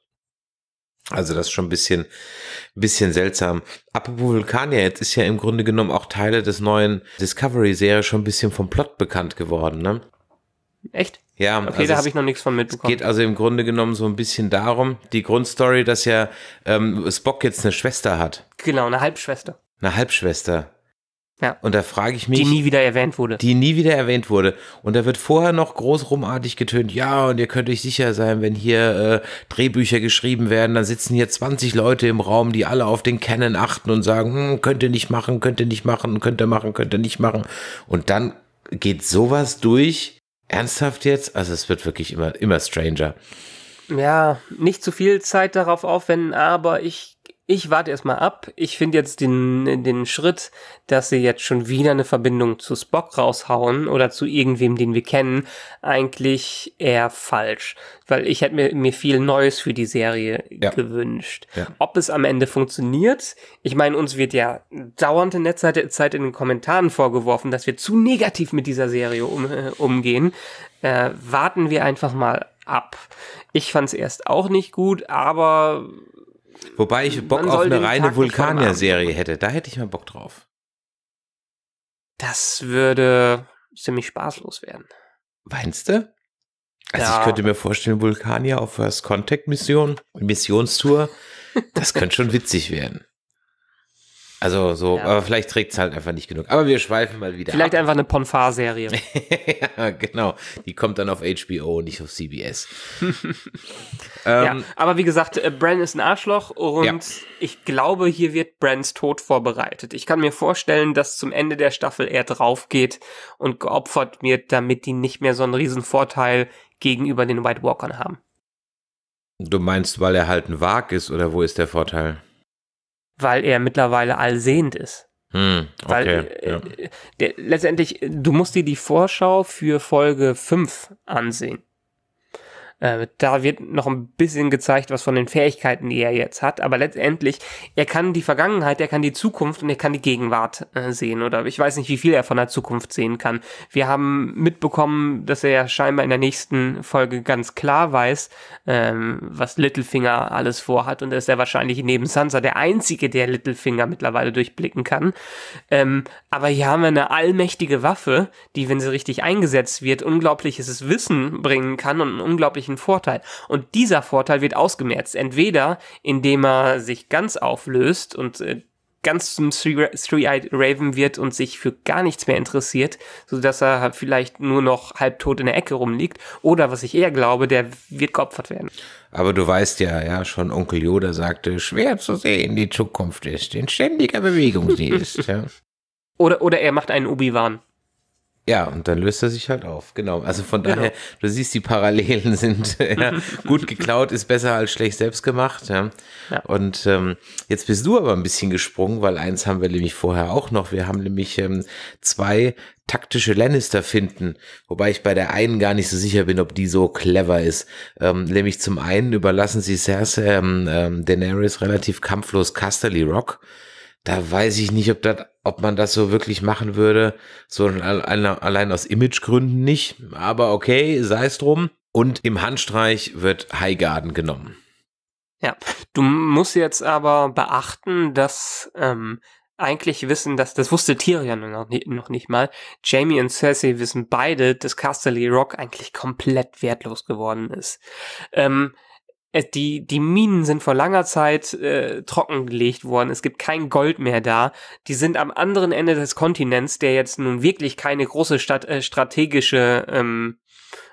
Speaker 2: Also das ist schon ein bisschen, ein bisschen seltsam. Apropos Vulkania, jetzt ist ja im Grunde genommen auch Teile des neuen Discovery-Serie schon ein bisschen vom Plot bekannt geworden, ne? Echt? Ja, okay, also da habe ich noch nichts von mitbekommen. Es geht also im Grunde genommen so ein bisschen darum, die Grundstory, dass ja ähm, Spock jetzt eine Schwester hat.
Speaker 1: Genau, eine Halbschwester.
Speaker 2: Eine Halbschwester. Ja. Und da frage ich mich. Die nie
Speaker 1: wieder erwähnt wurde.
Speaker 2: Die nie wieder erwähnt wurde. Und da wird vorher noch groß rumartig getönt, ja, und ihr könnt euch sicher sein, wenn hier äh, Drehbücher geschrieben werden, dann sitzen hier 20 Leute im Raum, die alle auf den Canon achten und sagen, hm, könnt ihr nicht machen, könnt ihr nicht machen, könnt ihr machen, könnt ihr nicht machen. Und dann geht sowas durch. Ernsthaft jetzt? Also es wird wirklich immer, immer stranger.
Speaker 1: Ja, nicht zu viel Zeit darauf aufwenden, aber ich ich warte erstmal ab. Ich finde jetzt den, den Schritt, dass sie jetzt schon wieder eine Verbindung zu Spock raushauen oder zu irgendwem, den wir kennen, eigentlich eher falsch. Weil ich hätte mir, mir viel Neues für die Serie ja. gewünscht. Ja. Ob es am Ende funktioniert, ich meine, uns wird ja dauernd in der Zeit in den Kommentaren vorgeworfen, dass wir zu negativ mit dieser Serie um, äh, umgehen. Äh, warten wir einfach mal ab. Ich fand es erst auch nicht gut, aber
Speaker 2: Wobei ich Bock auf eine reine Vulkanier-Serie hätte. Da hätte ich mal Bock drauf.
Speaker 1: Das würde ziemlich spaßlos werden.
Speaker 2: Weinst du? Also ja. ich könnte mir vorstellen, Vulkanier auf First Contact Mission, Missionstour, das könnte schon witzig werden. Also so, ja. aber vielleicht trägt es halt einfach nicht genug. Aber
Speaker 1: wir schweifen mal wieder. Vielleicht ab. einfach eine Ponfar-Serie. ja, genau. Die kommt dann auf HBO, und nicht auf CBS. ähm, ja, aber wie gesagt, äh, Bran ist ein Arschloch und ja. ich glaube, hier wird Brans Tod vorbereitet. Ich kann mir vorstellen, dass zum Ende der Staffel er drauf geht und geopfert wird, damit die nicht mehr so einen riesen Vorteil gegenüber den White Walkern haben.
Speaker 2: Du meinst, weil er halt ein Wag ist oder wo ist der Vorteil?
Speaker 1: weil er mittlerweile allsehend ist.
Speaker 2: Hm, okay, Weil äh, ja.
Speaker 1: Äh, der, letztendlich, du musst dir die Vorschau für Folge 5 ansehen. Äh, da wird noch ein bisschen gezeigt, was von den Fähigkeiten, die er jetzt hat. Aber letztendlich, er kann die Vergangenheit, er kann die Zukunft und er kann die Gegenwart äh, sehen. Oder ich weiß nicht, wie viel er von der Zukunft sehen kann. Wir haben mitbekommen, dass er ja scheinbar in der nächsten Folge ganz klar weiß, ähm, was Littlefinger alles vorhat. Und er ist ja wahrscheinlich neben Sansa der Einzige, der Littlefinger mittlerweile durchblicken kann. Ähm, aber hier haben wir eine allmächtige Waffe, die, wenn sie richtig eingesetzt wird, unglaubliches Wissen bringen kann und einen unglaublichen einen Vorteil. Und dieser Vorteil wird ausgemerzt. Entweder indem er sich ganz auflöst und äh, ganz zum Three-Eyed Raven wird und sich für gar nichts mehr interessiert, so dass er halt vielleicht nur noch halbtot in der Ecke rumliegt. Oder was ich eher glaube, der wird geopfert werden.
Speaker 2: Aber du weißt ja, ja, schon Onkel Yoda sagte, schwer zu sehen die Zukunft ist, in ständiger Bewegung sie ist. ja.
Speaker 1: Oder, oder er macht einen Obi-Wan.
Speaker 2: Ja, und dann löst er sich halt auf. Genau. Also von genau. daher, genau. du siehst, die Parallelen sind äh, ja, gut geklaut, ist besser als schlecht selbst gemacht. Ja. ja. Und ähm, jetzt bist du aber ein bisschen gesprungen, weil eins haben wir nämlich vorher auch noch. Wir haben nämlich ähm, zwei taktische Lannister finden, wobei ich bei der einen gar nicht so sicher bin, ob die so clever ist. Ähm, nämlich zum einen überlassen sie Cersei ähm, ähm, Daenerys relativ kampflos Casterly Rock da weiß ich nicht, ob, das, ob man das so wirklich machen würde, so allein aus Imagegründen nicht. Aber okay, sei es drum. Und im Handstreich wird Highgarden genommen.
Speaker 1: Ja, du musst jetzt aber beachten, dass ähm, eigentlich wissen, dass das wusste Tyrion noch, noch nicht mal. Jamie und Cersei wissen beide, dass Casterly Rock eigentlich komplett wertlos geworden ist. Ähm, die, die Minen sind vor langer Zeit äh, trockengelegt worden. Es gibt kein Gold mehr da. Die sind am anderen Ende des Kontinents, der jetzt nun wirklich keine große Stadt, äh, strategische, ähm,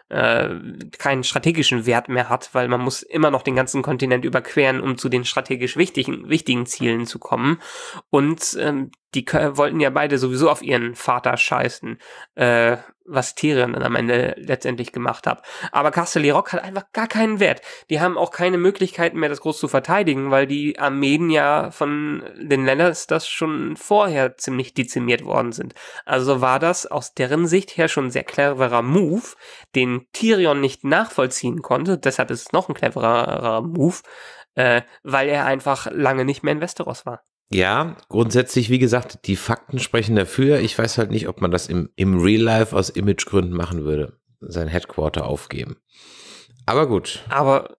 Speaker 1: äh, keinen strategischen Wert mehr hat, weil man muss immer noch den ganzen Kontinent überqueren, um zu den strategisch wichtigen, wichtigen Zielen zu kommen. Und ähm, die wollten ja beide sowieso auf ihren Vater scheißen, äh, was Tyrion dann am Ende letztendlich gemacht hat. Aber Castle Rock hat einfach gar keinen Wert. Die haben auch keine Möglichkeiten mehr, das groß zu verteidigen, weil die Armeen ja von den Lannisters schon vorher ziemlich dezimiert worden sind. Also war das aus deren Sicht her schon ein sehr cleverer Move, den Tyrion nicht nachvollziehen konnte. Deshalb ist es noch ein cleverer äh, Move, äh, weil er einfach lange nicht mehr in Westeros war.
Speaker 2: Ja, grundsätzlich, wie gesagt, die Fakten sprechen dafür. Ich weiß halt nicht, ob man das im, im Real Life aus Imagegründen machen würde. Sein Headquarter aufgeben.
Speaker 1: Aber gut. Aber,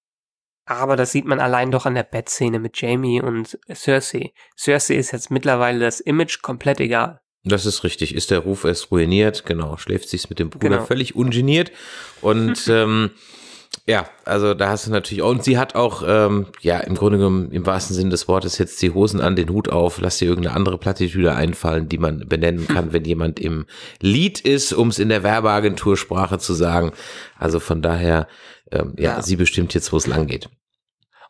Speaker 1: aber das sieht man allein doch an der Bettszene mit Jamie und Cersei. Cersei ist jetzt mittlerweile das Image komplett egal.
Speaker 2: Das ist richtig. Ist der Ruf erst ruiniert? Genau. Schläft sich's mit dem Bruder genau. völlig ungeniert.
Speaker 1: Und ähm, ja, also da
Speaker 2: hast du natürlich auch. Und sie hat auch, ähm, ja, im Grunde genommen, im wahrsten Sinne des Wortes, jetzt die Hosen an, den Hut auf, lass dir irgendeine andere Plattitüde einfallen, die man benennen kann, wenn jemand im Lied ist, um es in der Werbeagentursprache zu sagen. Also von daher, ähm, ja, ja, sie bestimmt
Speaker 1: jetzt, wo es lang geht.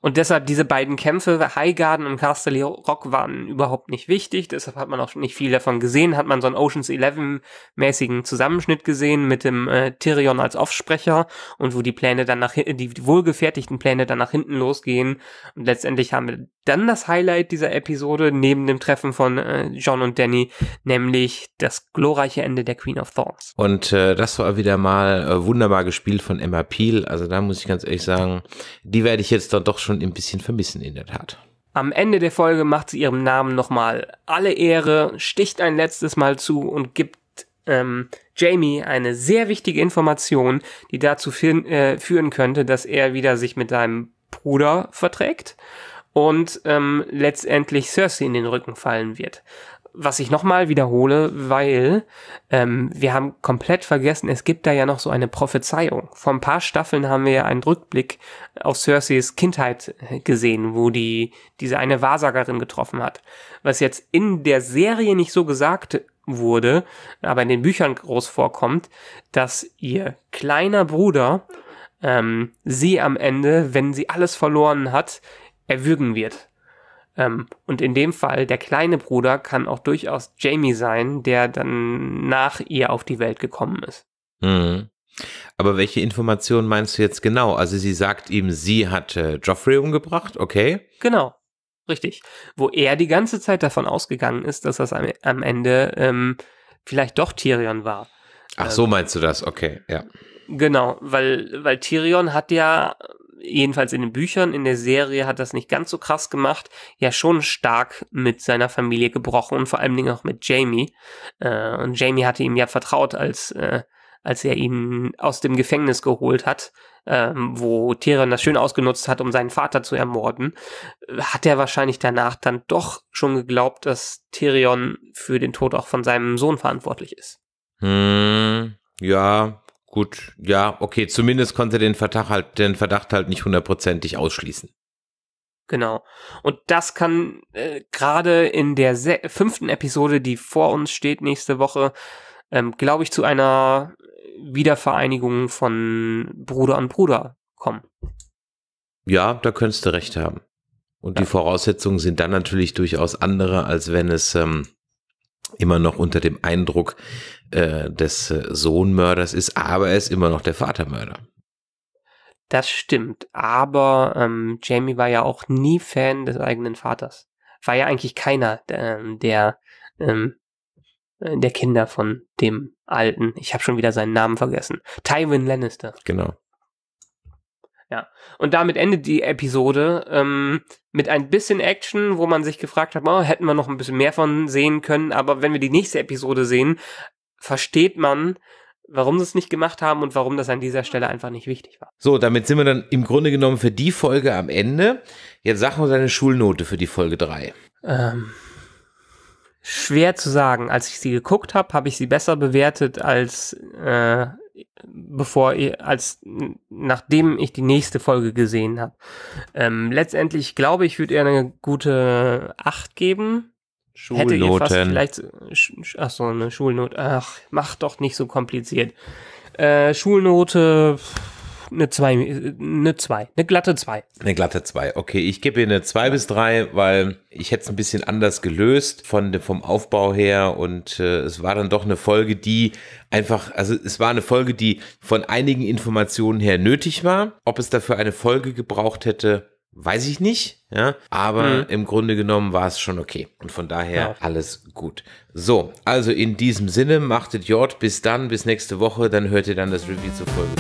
Speaker 1: Und deshalb diese beiden Kämpfe, Highgarden und Castle Rock, waren überhaupt nicht wichtig. Deshalb hat man auch nicht viel davon gesehen. Hat man so einen Oceans 11 mäßigen Zusammenschnitt gesehen mit dem äh, Tyrion als Offsprecher und wo die Pläne dann nach die wohlgefertigten Pläne dann nach hinten losgehen. Und letztendlich haben wir dann das Highlight dieser Episode neben dem Treffen von äh, John und Danny, nämlich das glorreiche Ende der Queen of Thorns.
Speaker 2: Und äh, das war wieder mal äh, wunderbar gespielt von Emma Peel. Also da muss ich ganz ehrlich sagen, die werde ich jetzt dann doch schon ein bisschen vermissen in der Tat.
Speaker 1: Am Ende der Folge macht sie ihrem Namen nochmal alle Ehre, sticht ein letztes Mal zu und gibt ähm, Jamie eine sehr wichtige Information, die dazu äh, führen könnte, dass er wieder sich mit seinem Bruder verträgt und ähm, letztendlich Cersei in den Rücken fallen wird. Was ich nochmal wiederhole, weil ähm, wir haben komplett vergessen, es gibt da ja noch so eine Prophezeiung. Vor ein paar Staffeln haben wir ja einen Rückblick auf Cerseis Kindheit gesehen, wo die diese eine Wahrsagerin getroffen hat. Was jetzt in der Serie nicht so gesagt wurde, aber in den Büchern groß vorkommt, dass ihr kleiner Bruder ähm, sie am Ende, wenn sie alles verloren hat, erwürgen wird. Ähm, und in dem Fall, der kleine Bruder kann auch durchaus Jamie sein, der dann nach ihr auf die Welt gekommen ist.
Speaker 2: Mhm. Aber welche Informationen meinst du jetzt genau? Also sie sagt ihm, sie hat äh, Joffrey umgebracht, okay?
Speaker 1: Genau, richtig. Wo er die ganze Zeit davon ausgegangen ist, dass das am, am Ende ähm, vielleicht doch Tyrion war. Ach, ähm, so
Speaker 2: meinst du das, okay, ja.
Speaker 1: Genau, weil, weil Tyrion hat ja jedenfalls in den Büchern, in der Serie hat das nicht ganz so krass gemacht, ja schon stark mit seiner Familie gebrochen und vor allen Dingen auch mit Jamie. Äh, und Jamie hatte ihm ja vertraut, als, äh, als er ihn aus dem Gefängnis geholt hat, äh, wo Tyrion das schön ausgenutzt hat, um seinen Vater zu ermorden, hat er wahrscheinlich danach dann doch schon geglaubt, dass Tyrion für den Tod auch von seinem Sohn verantwortlich ist. Hm,
Speaker 2: ja, Gut, ja, okay, zumindest konnte den Verdacht halt, den Verdacht halt nicht hundertprozentig ausschließen.
Speaker 1: Genau. Und das kann äh, gerade in der fünften Episode, die vor uns steht nächste Woche, ähm, glaube ich, zu einer Wiedervereinigung von Bruder an Bruder kommen.
Speaker 2: Ja, da könntest du recht haben. Und ja. die Voraussetzungen sind dann natürlich durchaus andere, als wenn es ähm, immer noch unter dem Eindruck äh, des äh, Sohnmörders ist, aber er ist immer noch der Vatermörder.
Speaker 1: Das stimmt, aber ähm, Jamie war ja auch nie Fan des eigenen Vaters. War ja eigentlich keiner ähm, der, ähm, äh, der Kinder von dem Alten. Ich habe schon wieder seinen Namen vergessen. Tywin Lannister. Genau. Ja, und damit endet die Episode. Ähm, mit ein bisschen Action, wo man sich gefragt hat, oh, hätten wir noch ein bisschen mehr von sehen können, aber wenn wir die nächste Episode sehen, versteht man, warum sie es nicht gemacht haben und warum das an dieser Stelle einfach nicht wichtig
Speaker 2: war. So, damit sind wir dann im Grunde genommen für die Folge am Ende. Jetzt sag mal deine Schulnote für die Folge 3.
Speaker 1: Ähm, schwer zu sagen. Als ich sie geguckt habe, habe ich sie besser bewertet als äh, bevor als nachdem ich die nächste Folge gesehen habe. Ähm, letztendlich glaube ich, würde er eine gute 8 geben. Schulnoten. Hätte ihr fast vielleicht äh, ach so eine Schulnote. Ach, mach doch nicht so kompliziert. Äh, Schulnote eine 2, äh, eine 2, eine glatte 2.
Speaker 2: Eine glatte 2, okay. Ich gebe ihr eine 2 bis 3, weil ich hätte es ein bisschen anders gelöst von, vom Aufbau her und äh, es war dann doch eine Folge, die einfach, also es war eine Folge, die von einigen Informationen her nötig war. Ob es dafür eine Folge gebraucht hätte, weiß ich nicht, ja, aber mhm. im Grunde genommen war es schon okay und von daher ja. Genau. alles gut. So, also in diesem Sinne, machtet Jord, bis dann, bis nächste Woche, dann hört ihr dann das Review zur Folge.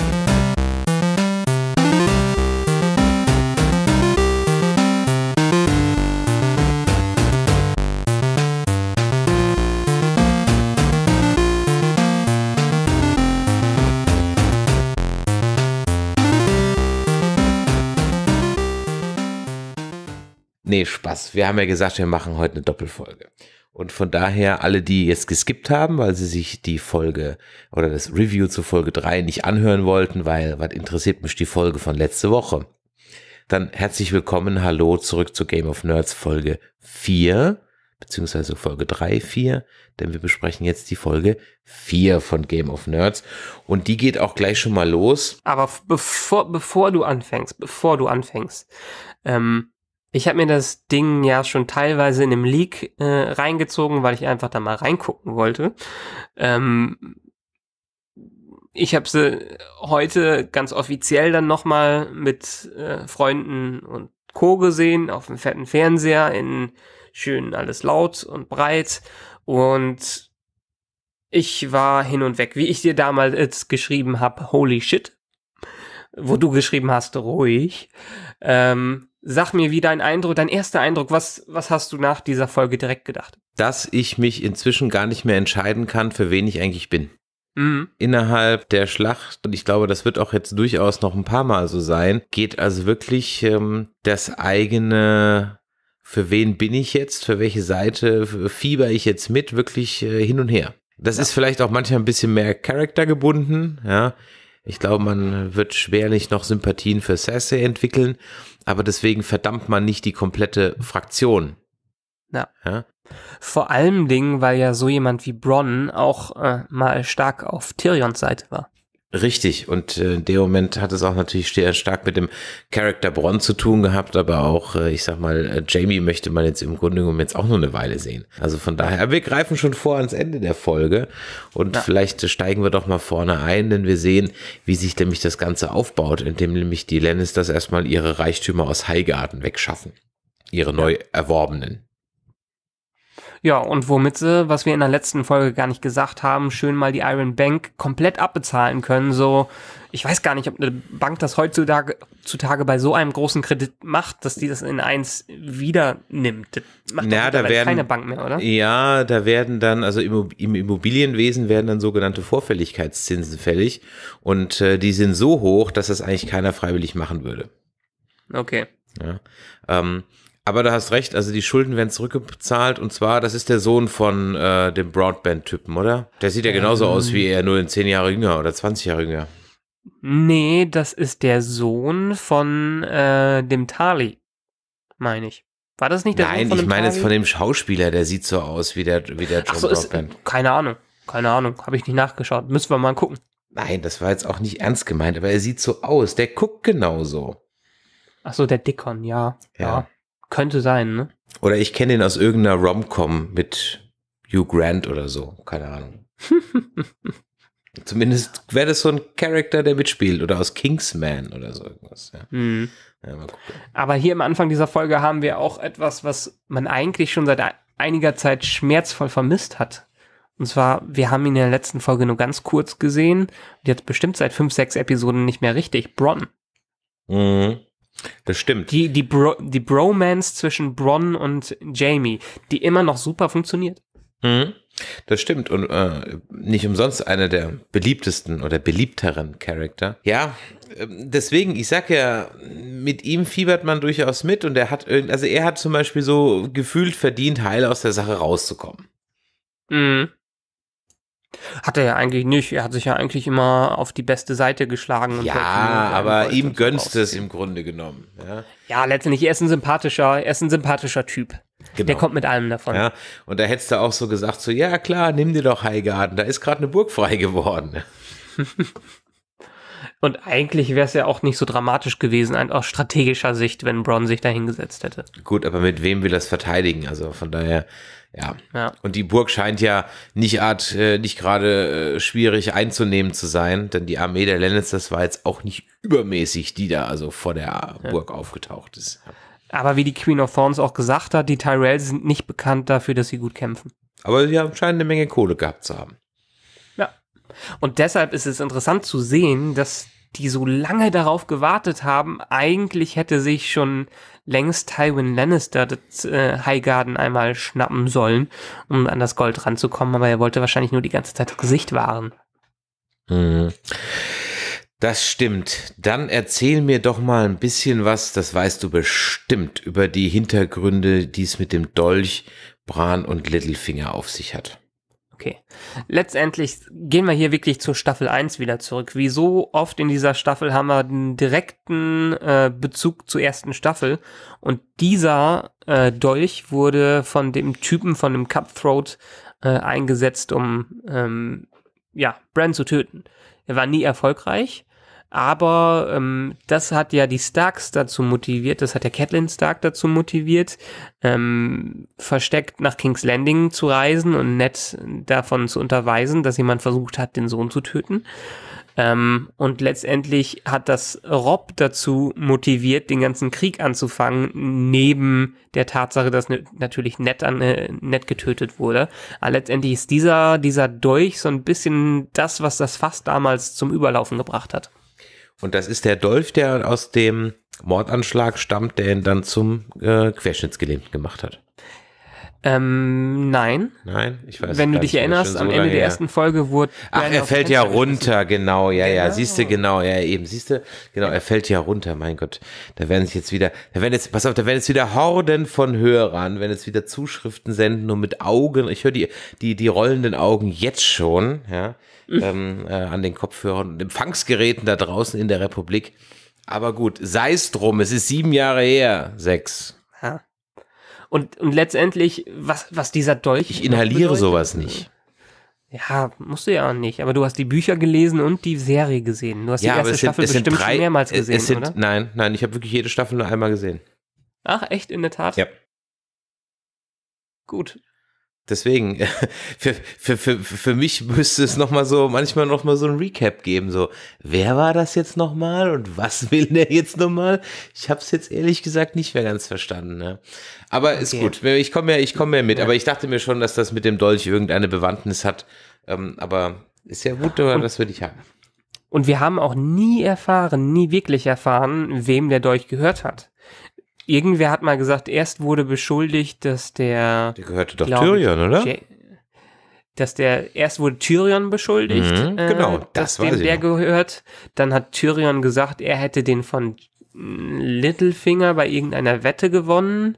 Speaker 2: Nee, Spaß. Wir haben ja gesagt, wir machen heute eine
Speaker 1: Doppelfolge.
Speaker 2: Und von daher, alle, die jetzt geskippt haben, weil sie sich die Folge oder das Review zur Folge 3 nicht anhören wollten, weil was interessiert mich die Folge von letzte Woche? Dann herzlich willkommen, hallo, zurück zu Game of Nerds Folge 4, beziehungsweise Folge 3, 4, denn wir besprechen jetzt die Folge 4 von Game of Nerds und die geht auch gleich schon mal los.
Speaker 1: Aber bevor, bevor du anfängst, bevor du anfängst, ähm, ich habe mir das Ding ja schon teilweise in dem Leak äh, reingezogen, weil ich einfach da mal reingucken wollte. Ähm, ich habe sie heute ganz offiziell dann nochmal mit äh, Freunden und Co. gesehen, auf dem fetten Fernseher, in schön alles laut und breit. Und ich war hin und weg, wie ich dir damals jetzt geschrieben habe, holy shit, wo du geschrieben hast, ruhig. Ähm, Sag mir, wie dein Eindruck, dein erster Eindruck, was, was hast du nach dieser Folge direkt gedacht?
Speaker 2: Dass ich mich inzwischen gar nicht mehr entscheiden kann, für wen ich eigentlich bin. Mhm. Innerhalb der Schlacht, und ich glaube, das wird auch jetzt durchaus noch ein paar Mal so sein, geht also wirklich ähm, das eigene, für wen bin ich jetzt, für welche Seite fieber ich jetzt mit, wirklich äh, hin und her. Das ja. ist vielleicht auch manchmal ein bisschen mehr Charakter gebunden, ja. Ich glaube, man wird schwerlich noch Sympathien für Sassy entwickeln aber deswegen verdammt man nicht die komplette Fraktion.
Speaker 1: Ja. ja? Vor allem Dingen, weil ja so jemand wie Bronn auch äh, mal stark auf Tyrions Seite war.
Speaker 2: Richtig, und äh, in dem Moment hat es auch natürlich stark mit dem Charakter Bronn zu tun gehabt, aber auch, äh, ich sag mal, äh, Jamie möchte man jetzt im Grunde genommen jetzt auch nur eine Weile sehen. Also von daher, aber wir greifen schon vor ans Ende der Folge und ja. vielleicht äh, steigen wir doch mal vorne ein, denn wir sehen, wie sich nämlich das Ganze aufbaut, indem nämlich die Lannisters erstmal ihre Reichtümer aus Highgarden wegschaffen. Ihre neu erworbenen.
Speaker 1: Ja, und womit sie, was wir in der letzten Folge gar nicht gesagt haben, schön mal die Iron Bank komplett abbezahlen können. So, ich weiß gar nicht, ob eine Bank das heutzutage zutage bei so einem großen Kredit macht, dass die das in eins wieder nimmt. Das macht Na, da werden, keine Bank mehr, oder?
Speaker 2: Ja, da werden dann, also im, im Immobilienwesen werden dann sogenannte Vorfälligkeitszinsen fällig. Und äh, die sind so hoch, dass das eigentlich keiner freiwillig machen würde. Okay. Ja. Ähm, aber du hast recht, also die Schulden werden zurückgezahlt und zwar, das ist der Sohn von äh, dem Broadband-Typen, oder? Der sieht ja genauso ähm, aus wie er, nur in 10 Jahre jünger oder 20 Jahre jünger.
Speaker 1: Nee, das ist der Sohn von äh, dem Tali, meine ich. War das nicht der Nein, Sohn von ich meine jetzt von dem
Speaker 2: Schauspieler, der sieht so aus wie der, wie der John so, Broadband. Ist,
Speaker 1: keine Ahnung, keine Ahnung, habe ich nicht nachgeschaut. Müssen wir mal gucken.
Speaker 2: Nein, das war jetzt auch nicht ernst gemeint, aber er sieht so aus. Der guckt genauso.
Speaker 1: Achso, der Dickon, ja. Ja. ja. Könnte sein, ne?
Speaker 2: Oder ich kenne ihn aus irgendeiner Rom-Com mit Hugh Grant oder so. Keine Ahnung. Zumindest wäre das so ein Charakter, der mitspielt oder aus Kingsman oder so irgendwas. Ja. Mhm.
Speaker 1: Ja, Aber hier am Anfang dieser Folge haben wir auch etwas, was man eigentlich schon seit einiger Zeit schmerzvoll vermisst hat. Und zwar, wir haben ihn in der letzten Folge nur ganz kurz gesehen und jetzt bestimmt seit fünf, sechs Episoden nicht mehr richtig. Bronn. Mhm. Das stimmt. Die, die, Bro, die Bromance zwischen Bronn und Jamie, die immer noch super funktioniert.
Speaker 2: Mhm. Das stimmt und äh, nicht umsonst einer der beliebtesten oder beliebteren Charakter. Ja, ähm, deswegen, ich sag ja, mit ihm fiebert man durchaus mit und er hat also er hat zum Beispiel so gefühlt verdient, heil aus der Sache rauszukommen.
Speaker 1: Mhm. Hat er ja eigentlich nicht. Er hat sich ja eigentlich immer auf die beste Seite geschlagen. ja, aber ihm gönnst es im Grunde genommen. Ja. ja, letztendlich, er ist ein sympathischer, er ist ein sympathischer Typ. Genau. Der kommt mit allem davon.
Speaker 2: Ja, und da hättest du auch so gesagt, so, ja klar, nimm dir doch Heigarten, da ist gerade eine Burg frei geworden.
Speaker 1: und eigentlich wäre es ja auch nicht so dramatisch gewesen, aus strategischer Sicht, wenn Bronn sich da hingesetzt hätte.
Speaker 2: Gut, aber mit wem will er es verteidigen? Also von daher ja. ja. Und die Burg scheint ja nicht, art, äh, nicht gerade äh, schwierig einzunehmen zu sein, denn die Armee der Lannisters war jetzt auch nicht übermäßig, die da also vor der ja. Burg
Speaker 1: aufgetaucht ist. Aber wie die Queen of Thorns auch gesagt hat, die Tyrells sind nicht bekannt dafür, dass sie gut kämpfen.
Speaker 2: Aber sie haben scheinen eine Menge Kohle gehabt zu haben.
Speaker 1: Ja. Und deshalb ist es interessant zu sehen, dass die so lange darauf gewartet haben, eigentlich hätte sich schon längst Tywin Lannister das äh, Highgarden einmal schnappen sollen, um an das Gold ranzukommen, aber er wollte wahrscheinlich nur die ganze Zeit das Gesicht wahren.
Speaker 2: Mhm. Das stimmt. Dann erzähl mir doch mal ein bisschen was, das weißt du bestimmt, über die Hintergründe, die es mit dem Dolch, Bran und Littlefinger auf sich hat
Speaker 1: okay. Letztendlich gehen wir hier wirklich zur Staffel 1 wieder zurück. Wie so oft in dieser Staffel haben wir einen direkten äh, Bezug zur ersten Staffel. Und dieser äh, Dolch wurde von dem Typen, von dem Cutthroat äh, eingesetzt, um ähm, ja, Brand zu töten. Er war nie erfolgreich. Aber ähm, das hat ja die Starks dazu motiviert, das hat ja Catelyn Stark dazu motiviert, ähm, versteckt nach King's Landing zu reisen und Ned davon zu unterweisen, dass jemand versucht hat, den Sohn zu töten. Ähm, und letztendlich hat das Rob dazu motiviert, den ganzen Krieg anzufangen, neben der Tatsache, dass ne, natürlich Ned, an, äh, Ned getötet wurde. Aber letztendlich ist dieser, dieser Dolch so ein bisschen das, was das Fass damals zum Überlaufen gebracht hat.
Speaker 2: Und das ist der Dolph, der aus dem Mordanschlag stammt, der ihn dann zum äh, Querschnittsgelähmten gemacht hat.
Speaker 1: Ähm, nein.
Speaker 2: Nein, ich weiß nicht. Wenn du dich erinnerst, am so Ende der ersten
Speaker 1: Folge wurde. Ach, er fällt ja
Speaker 2: runter, genau, ja, ja, genau. siehst du, genau, ja, eben, siehst du, genau, er fällt ja runter, mein Gott. Da werden sich jetzt wieder, da werden jetzt, pass auf, da werden jetzt wieder Horden von Hörern, wenn jetzt wieder Zuschriften senden und mit Augen, ich höre die, die, die rollenden Augen jetzt schon, ja. ähm, äh, an den Kopfhörern und Empfangsgeräten da draußen in der Republik. Aber gut, sei es drum, es ist sieben Jahre her, sechs.
Speaker 1: Ja. Und, und letztendlich, was, was dieser Dolch. Ich inhaliere bedeutet, sowas nicht. Ja, musst du ja auch nicht. Aber du hast die Bücher gelesen und die Serie gesehen. Du hast ja, die erste sind, Staffel bestimmt drei, schon mehrmals gesehen, sind, oder?
Speaker 2: Nein, nein, ich habe wirklich jede Staffel nur einmal gesehen. Ach, echt, in der Tat? Ja. Gut. Deswegen, für, für, für, für mich müsste es nochmal so, manchmal nochmal so ein Recap geben. So, wer war das jetzt nochmal und was will der jetzt nochmal? Ich habe es jetzt ehrlich gesagt nicht mehr ganz verstanden. Ne? Aber okay. ist gut, ich komme ja, ich ja mit. Ja. Aber ich dachte mir schon, dass das mit dem Dolch irgendeine Bewandtnis hat. Ähm, aber ist ja gut, und, das
Speaker 1: würde ich haben. Und wir haben auch nie erfahren, nie wirklich erfahren, wem der Dolch gehört hat irgendwer hat mal gesagt, erst wurde beschuldigt, dass der. Der gehörte doch glaub, Tyrion, oder? dass der erst wurde Tyrion beschuldigt, mhm, äh, genau, äh, das dass dem der noch. gehört. Dann hat Tyrion gesagt, er hätte den von Littlefinger bei irgendeiner Wette gewonnen.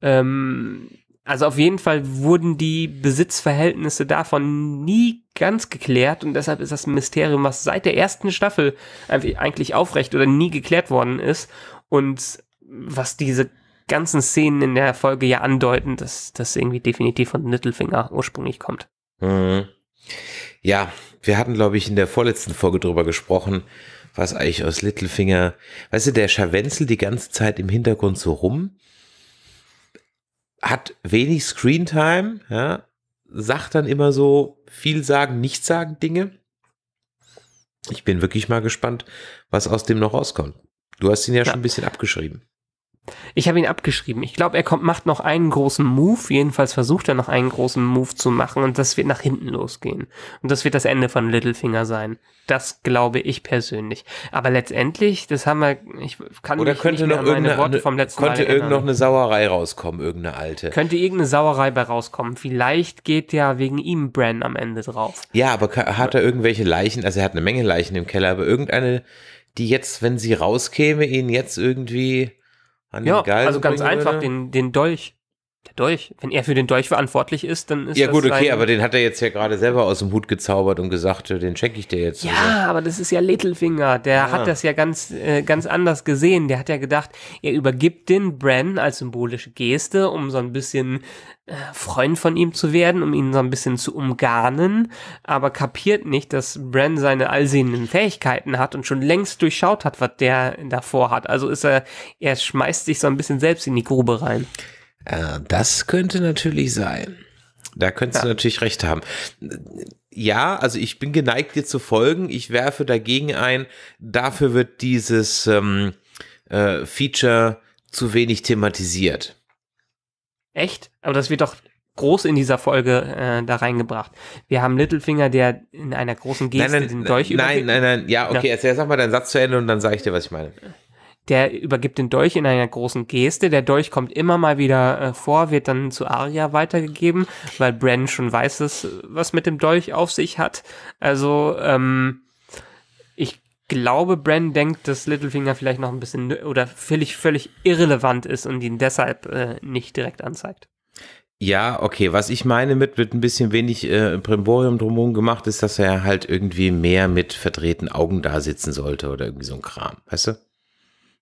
Speaker 1: Ähm, also auf jeden Fall wurden die Besitzverhältnisse davon nie ganz geklärt und deshalb ist das ein Mysterium, was seit der ersten Staffel eigentlich aufrecht oder nie geklärt worden ist. Und was diese ganzen Szenen in der Folge ja andeuten, dass das irgendwie definitiv von Littlefinger ursprünglich kommt.
Speaker 2: Mhm. Ja, wir hatten, glaube ich, in der vorletzten Folge drüber gesprochen, was eigentlich aus Littlefinger, weißt du, der Scharwenzel die ganze Zeit im Hintergrund so rum, hat wenig Screentime, ja, sagt dann immer so viel sagen, nicht sagen Dinge. Ich bin wirklich mal gespannt, was aus dem noch rauskommt. Du hast ihn ja, ja. schon ein bisschen abgeschrieben.
Speaker 1: Ich habe ihn abgeschrieben. Ich glaube, er kommt, macht noch einen großen Move. Jedenfalls versucht er noch einen großen Move zu machen und das wird nach hinten losgehen. Und das wird das Ende von Littlefinger sein. Das glaube ich persönlich. Aber letztendlich, das haben wir, ich kann Oder mich könnte nicht noch meine Worte vom letzten könnte Mal Könnte irgend noch eine
Speaker 2: Sauerei rauskommen, irgendeine alte.
Speaker 1: Könnte irgendeine Sauerei bei rauskommen. Vielleicht geht ja wegen ihm Bran am Ende drauf.
Speaker 2: Ja, aber hat er irgendwelche Leichen? Also er hat eine Menge Leichen im Keller, aber irgendeine, die jetzt, wenn sie rauskäme, ihn jetzt irgendwie ja, also ganz einfach
Speaker 1: den, den Dolch der Dolch. Wenn er für den Dolch verantwortlich ist, dann ist ja, das. Ja, gut, okay, aber den
Speaker 2: hat er jetzt ja gerade selber aus dem Hut gezaubert und gesagt, äh, den schenke ich dir jetzt. Ja,
Speaker 1: oder? aber das ist ja Littlefinger. Der ja. Ah. hat das ja ganz, äh, ganz anders gesehen. Der hat ja gedacht, er übergibt den Bran als symbolische Geste, um so ein bisschen äh, Freund von ihm zu werden, um ihn so ein bisschen zu umgarnen, aber kapiert nicht, dass Bran seine allsehenden Fähigkeiten hat und schon längst durchschaut hat, was der davor hat. Also ist er, er schmeißt sich so ein bisschen selbst in die Grube rein. Äh, das könnte natürlich sein.
Speaker 2: Da könntest ja. du natürlich recht haben. Ja, also ich bin geneigt, dir zu folgen. Ich werfe dagegen ein, dafür wird dieses ähm, äh, Feature zu wenig thematisiert.
Speaker 1: Echt? Aber das wird doch groß in dieser Folge äh, da reingebracht. Wir haben Littlefinger, der in einer großen Geste nein, nein, den Dolch Nein, nein, nein, ja, okay, ja.
Speaker 2: erzähl, sag mal deinen Satz zu Ende und dann sage ich dir, was ich meine
Speaker 1: der übergibt den Dolch in einer großen Geste. Der Dolch kommt immer mal wieder äh, vor, wird dann zu Arya weitergegeben, weil Bran schon weiß, dass, äh, was mit dem Dolch auf sich hat. Also, ähm, ich glaube, Bran denkt, dass Littlefinger vielleicht noch ein bisschen oder völlig, völlig irrelevant ist und ihn deshalb äh, nicht direkt anzeigt.
Speaker 2: Ja, okay. Was ich meine mit, wird ein bisschen wenig äh, Primborium drumherum gemacht, ist, dass er halt irgendwie mehr mit verdrehten Augen da sitzen sollte oder irgendwie so ein Kram. Weißt du?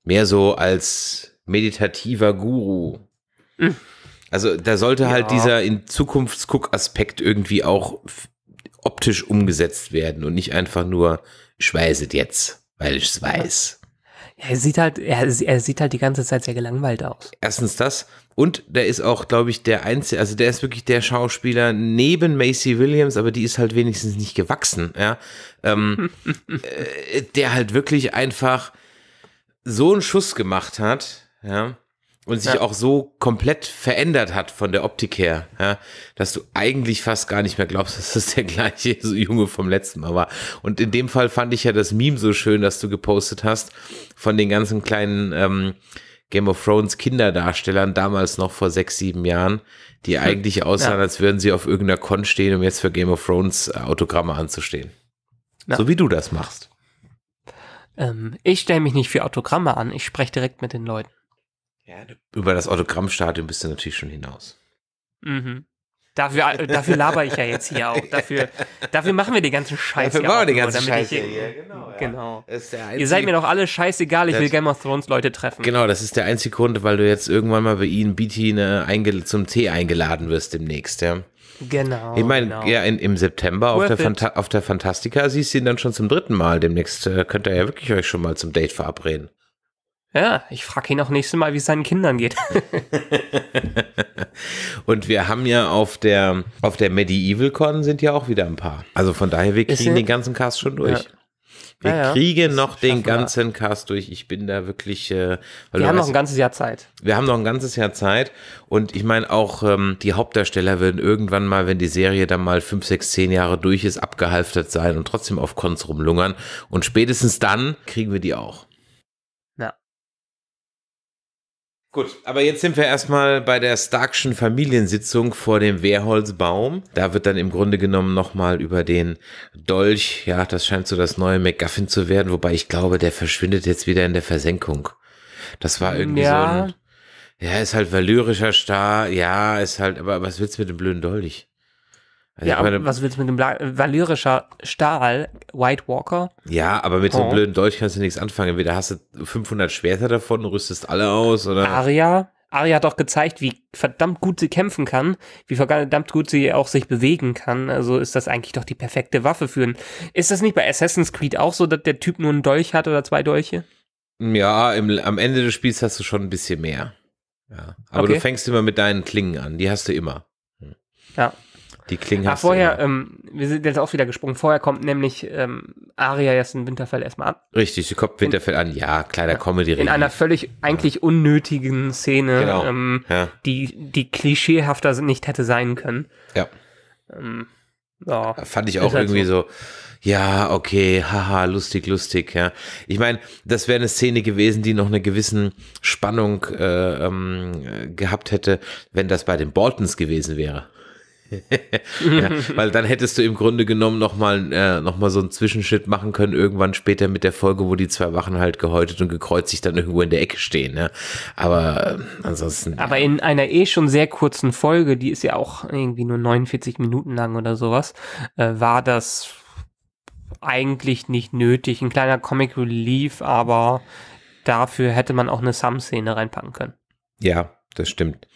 Speaker 2: Mehr so als meditativer Guru. Mhm. Also da sollte halt ja. halt dieser in Zukunftsguck-Aspekt irgendwie auch optisch umgesetzt werden und nicht einfach nur, ich weiß es jetzt,
Speaker 1: weil ich es weiß. Ja, er sieht halt, er, er, sieht halt die ganze Zeit sehr gelangweilt aus.
Speaker 2: Erstens das. Und der ist auch, glaube ich, der einzige, also der ist wirklich der Schauspieler neben Macy Williams, aber die ist halt wenigstens nicht gewachsen, ja. Ähm, äh, der halt wirklich einfach so einen Schuss gemacht hat, ja, und sich ja. auch so komplett verändert hat von der Optik her, ja, dass du eigentlich fast gar nicht mehr glaubst, dass das der gleiche so Junge vom letzten Mal war. Und in dem Fall fand ich ja das Meme so schön, dass du gepostet hast von den ganzen kleinen ähm, Game of Thrones Kinderdarstellern damals noch vor sechs, sieben Jahren, die hm. eigentlich aussahen, ja. als würden sie auf irgendeiner Con stehen, um jetzt für Game of Thrones äh, Autogramme anzustehen. So wie du das machst.
Speaker 1: Ähm, ich stelle mich nicht für Autogramme an, ich spreche direkt mit den Leuten. Ja,
Speaker 2: über das Autogrammstadion bist du natürlich schon hinaus.
Speaker 1: Mhm. Dafür, äh, dafür laber ich ja jetzt hier auch. Dafür, dafür machen wir den ganzen Scheiß dafür hier. Dafür machen wir den ganzen Scheiß ich, hier. Genau. Ja. genau. Einzige, Ihr seid mir doch alle scheißegal, ich will Game of Thrones Leute treffen.
Speaker 2: Genau, das ist der einzige Grund, weil du jetzt irgendwann mal bei ihnen, Beatty, zum Tee eingeladen wirst demnächst, ja.
Speaker 1: Genau. Ich meine, genau. ja,
Speaker 2: in, im September auf der, it. auf der Fantastica siehst du ihn dann schon zum dritten Mal. Demnächst äh, könnt ihr ja wirklich euch schon mal zum Date verabreden.
Speaker 1: Ja, ich frage ihn auch nächstes Mal, wie es seinen Kindern geht.
Speaker 2: und wir haben ja auf der, auf der Medieval Con sind ja auch wieder ein paar. Also von daher, wir kriegen den ganzen Cast schon durch. Ja. Wir ja, kriegen noch den ganzen wir. Cast durch. Ich bin da wirklich. Äh, weil wir haben weißt, noch ein ganzes Jahr Zeit. Wir haben noch ein ganzes Jahr Zeit. Und ich meine, auch ähm, die Hauptdarsteller würden irgendwann mal, wenn die Serie dann mal fünf, sechs, zehn Jahre durch ist, abgehalftert sein und trotzdem auf Cons rumlungern. Und spätestens dann kriegen wir die auch. Gut, aber jetzt sind wir erstmal bei der Starkschen Familiensitzung vor dem Wehrholzbaum. Da wird dann im Grunde genommen nochmal über den Dolch, ja, das scheint so das neue McGuffin zu werden, wobei ich glaube, der verschwindet jetzt wieder in der Versenkung. Das war irgendwie ja. so ein, ja, ist halt valyrischer Star, ja, ist halt, aber was willst du mit dem blöden Dolch? Also ja, meine, was
Speaker 1: willst du mit einem valyrischer Stahl, White Walker? Ja, aber mit oh. so einem oh. blöden
Speaker 2: Dolch kannst du nichts anfangen. Entweder hast du 500 Schwerter davon, rüstest alle aus oder.
Speaker 1: Aria? Aria hat doch gezeigt, wie verdammt gut sie kämpfen kann, wie verdammt gut sie auch sich bewegen kann. Also ist das eigentlich doch die perfekte Waffe für einen. Ist das nicht bei Assassin's Creed auch so, dass der Typ nur einen Dolch hat oder zwei Dolche?
Speaker 2: Ja, im, am Ende des Spiels hast du schon ein bisschen mehr. Ja. Aber okay. du fängst immer mit deinen Klingen an, die hast du immer. Hm. Ja. Die Klinge. Ach,
Speaker 1: vorher, ähm, wir sind jetzt auch wieder gesprungen. Vorher kommt nämlich ähm, Aria jetzt in Winterfell erstmal an.
Speaker 2: Richtig, sie kommt Winterfell in, an. Ja, kleiner ja, comedy -Regel. In einer
Speaker 1: völlig eigentlich ja. unnötigen Szene, genau. ähm, ja. die, die klischeehafter nicht hätte sein können. Ja. Ähm, ja Fand ich auch halt irgendwie
Speaker 2: so. so ja, okay, haha, lustig, lustig, ja. Ich meine, das wäre eine Szene gewesen, die noch eine gewissen Spannung äh, ähm, gehabt hätte, wenn das bei den Boltons gewesen wäre ja, weil dann hättest du im Grunde genommen nochmal äh, noch so einen Zwischenschritt machen können, irgendwann später mit der Folge, wo die zwei Wachen halt gehäutet und gekreuzigt dann irgendwo in der Ecke stehen. Ne? Aber äh, ansonsten. Aber
Speaker 1: in einer eh schon sehr kurzen Folge, die ist ja auch irgendwie nur 49 Minuten lang oder sowas, äh, war das eigentlich nicht nötig. Ein kleiner Comic Relief, aber dafür hätte man auch eine Sam-Szene reinpacken können.
Speaker 2: Ja, das stimmt.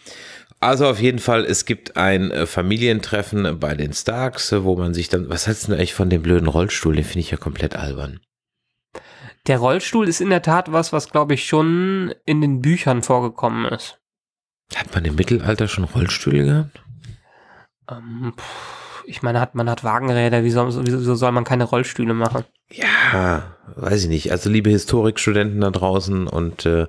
Speaker 2: Also auf jeden Fall, es gibt ein äh, Familientreffen bei den Starks, äh, wo man sich dann, was hältst du eigentlich von dem blöden Rollstuhl? Den finde ich ja komplett albern.
Speaker 1: Der Rollstuhl ist in der Tat was, was glaube ich schon in den Büchern vorgekommen ist.
Speaker 2: Hat man im Mittelalter schon Rollstühle gehabt?
Speaker 1: Ähm, ich meine, hat, man hat Wagenräder, wieso, wieso soll man keine Rollstühle machen?
Speaker 2: Ja, weiß ich nicht. Also liebe Historikstudenten da draußen und äh,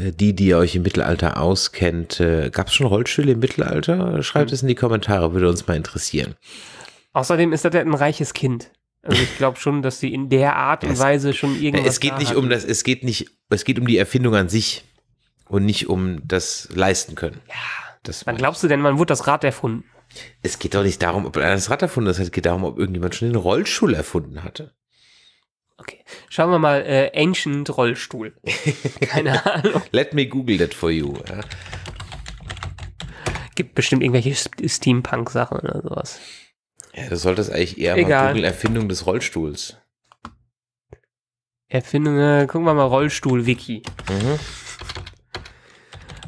Speaker 2: äh, die, die ihr euch im Mittelalter auskennt, äh, gab es schon Rollstühle im Mittelalter? Schreibt mhm. es in die Kommentare, würde uns mal interessieren.
Speaker 1: Außerdem ist das ein reiches Kind. Also ich glaube schon, dass sie in der Art und Weise schon irgendwas. Es geht nicht hatten. um das,
Speaker 2: es geht nicht, es geht um die Erfindung an sich und nicht um das leisten können. Ja.
Speaker 1: Das Wann glaubst du denn, man wurde das Rad erfunden?
Speaker 2: Es geht doch nicht darum, ob einer das Rad erfunden hat, es geht darum, ob irgendjemand schon den Rollstuhl erfunden hatte.
Speaker 1: Okay. Schauen wir mal, äh, Ancient Rollstuhl. Keine Ahnung.
Speaker 2: Let me Google that for you. Ja.
Speaker 1: Gibt bestimmt irgendwelche Steampunk-Sachen oder sowas.
Speaker 2: Ja, du solltest eigentlich eher Egal. mal googeln, Erfindung des Rollstuhls.
Speaker 1: Erfindung, äh, gucken wir mal Rollstuhl-Wiki. Mhm.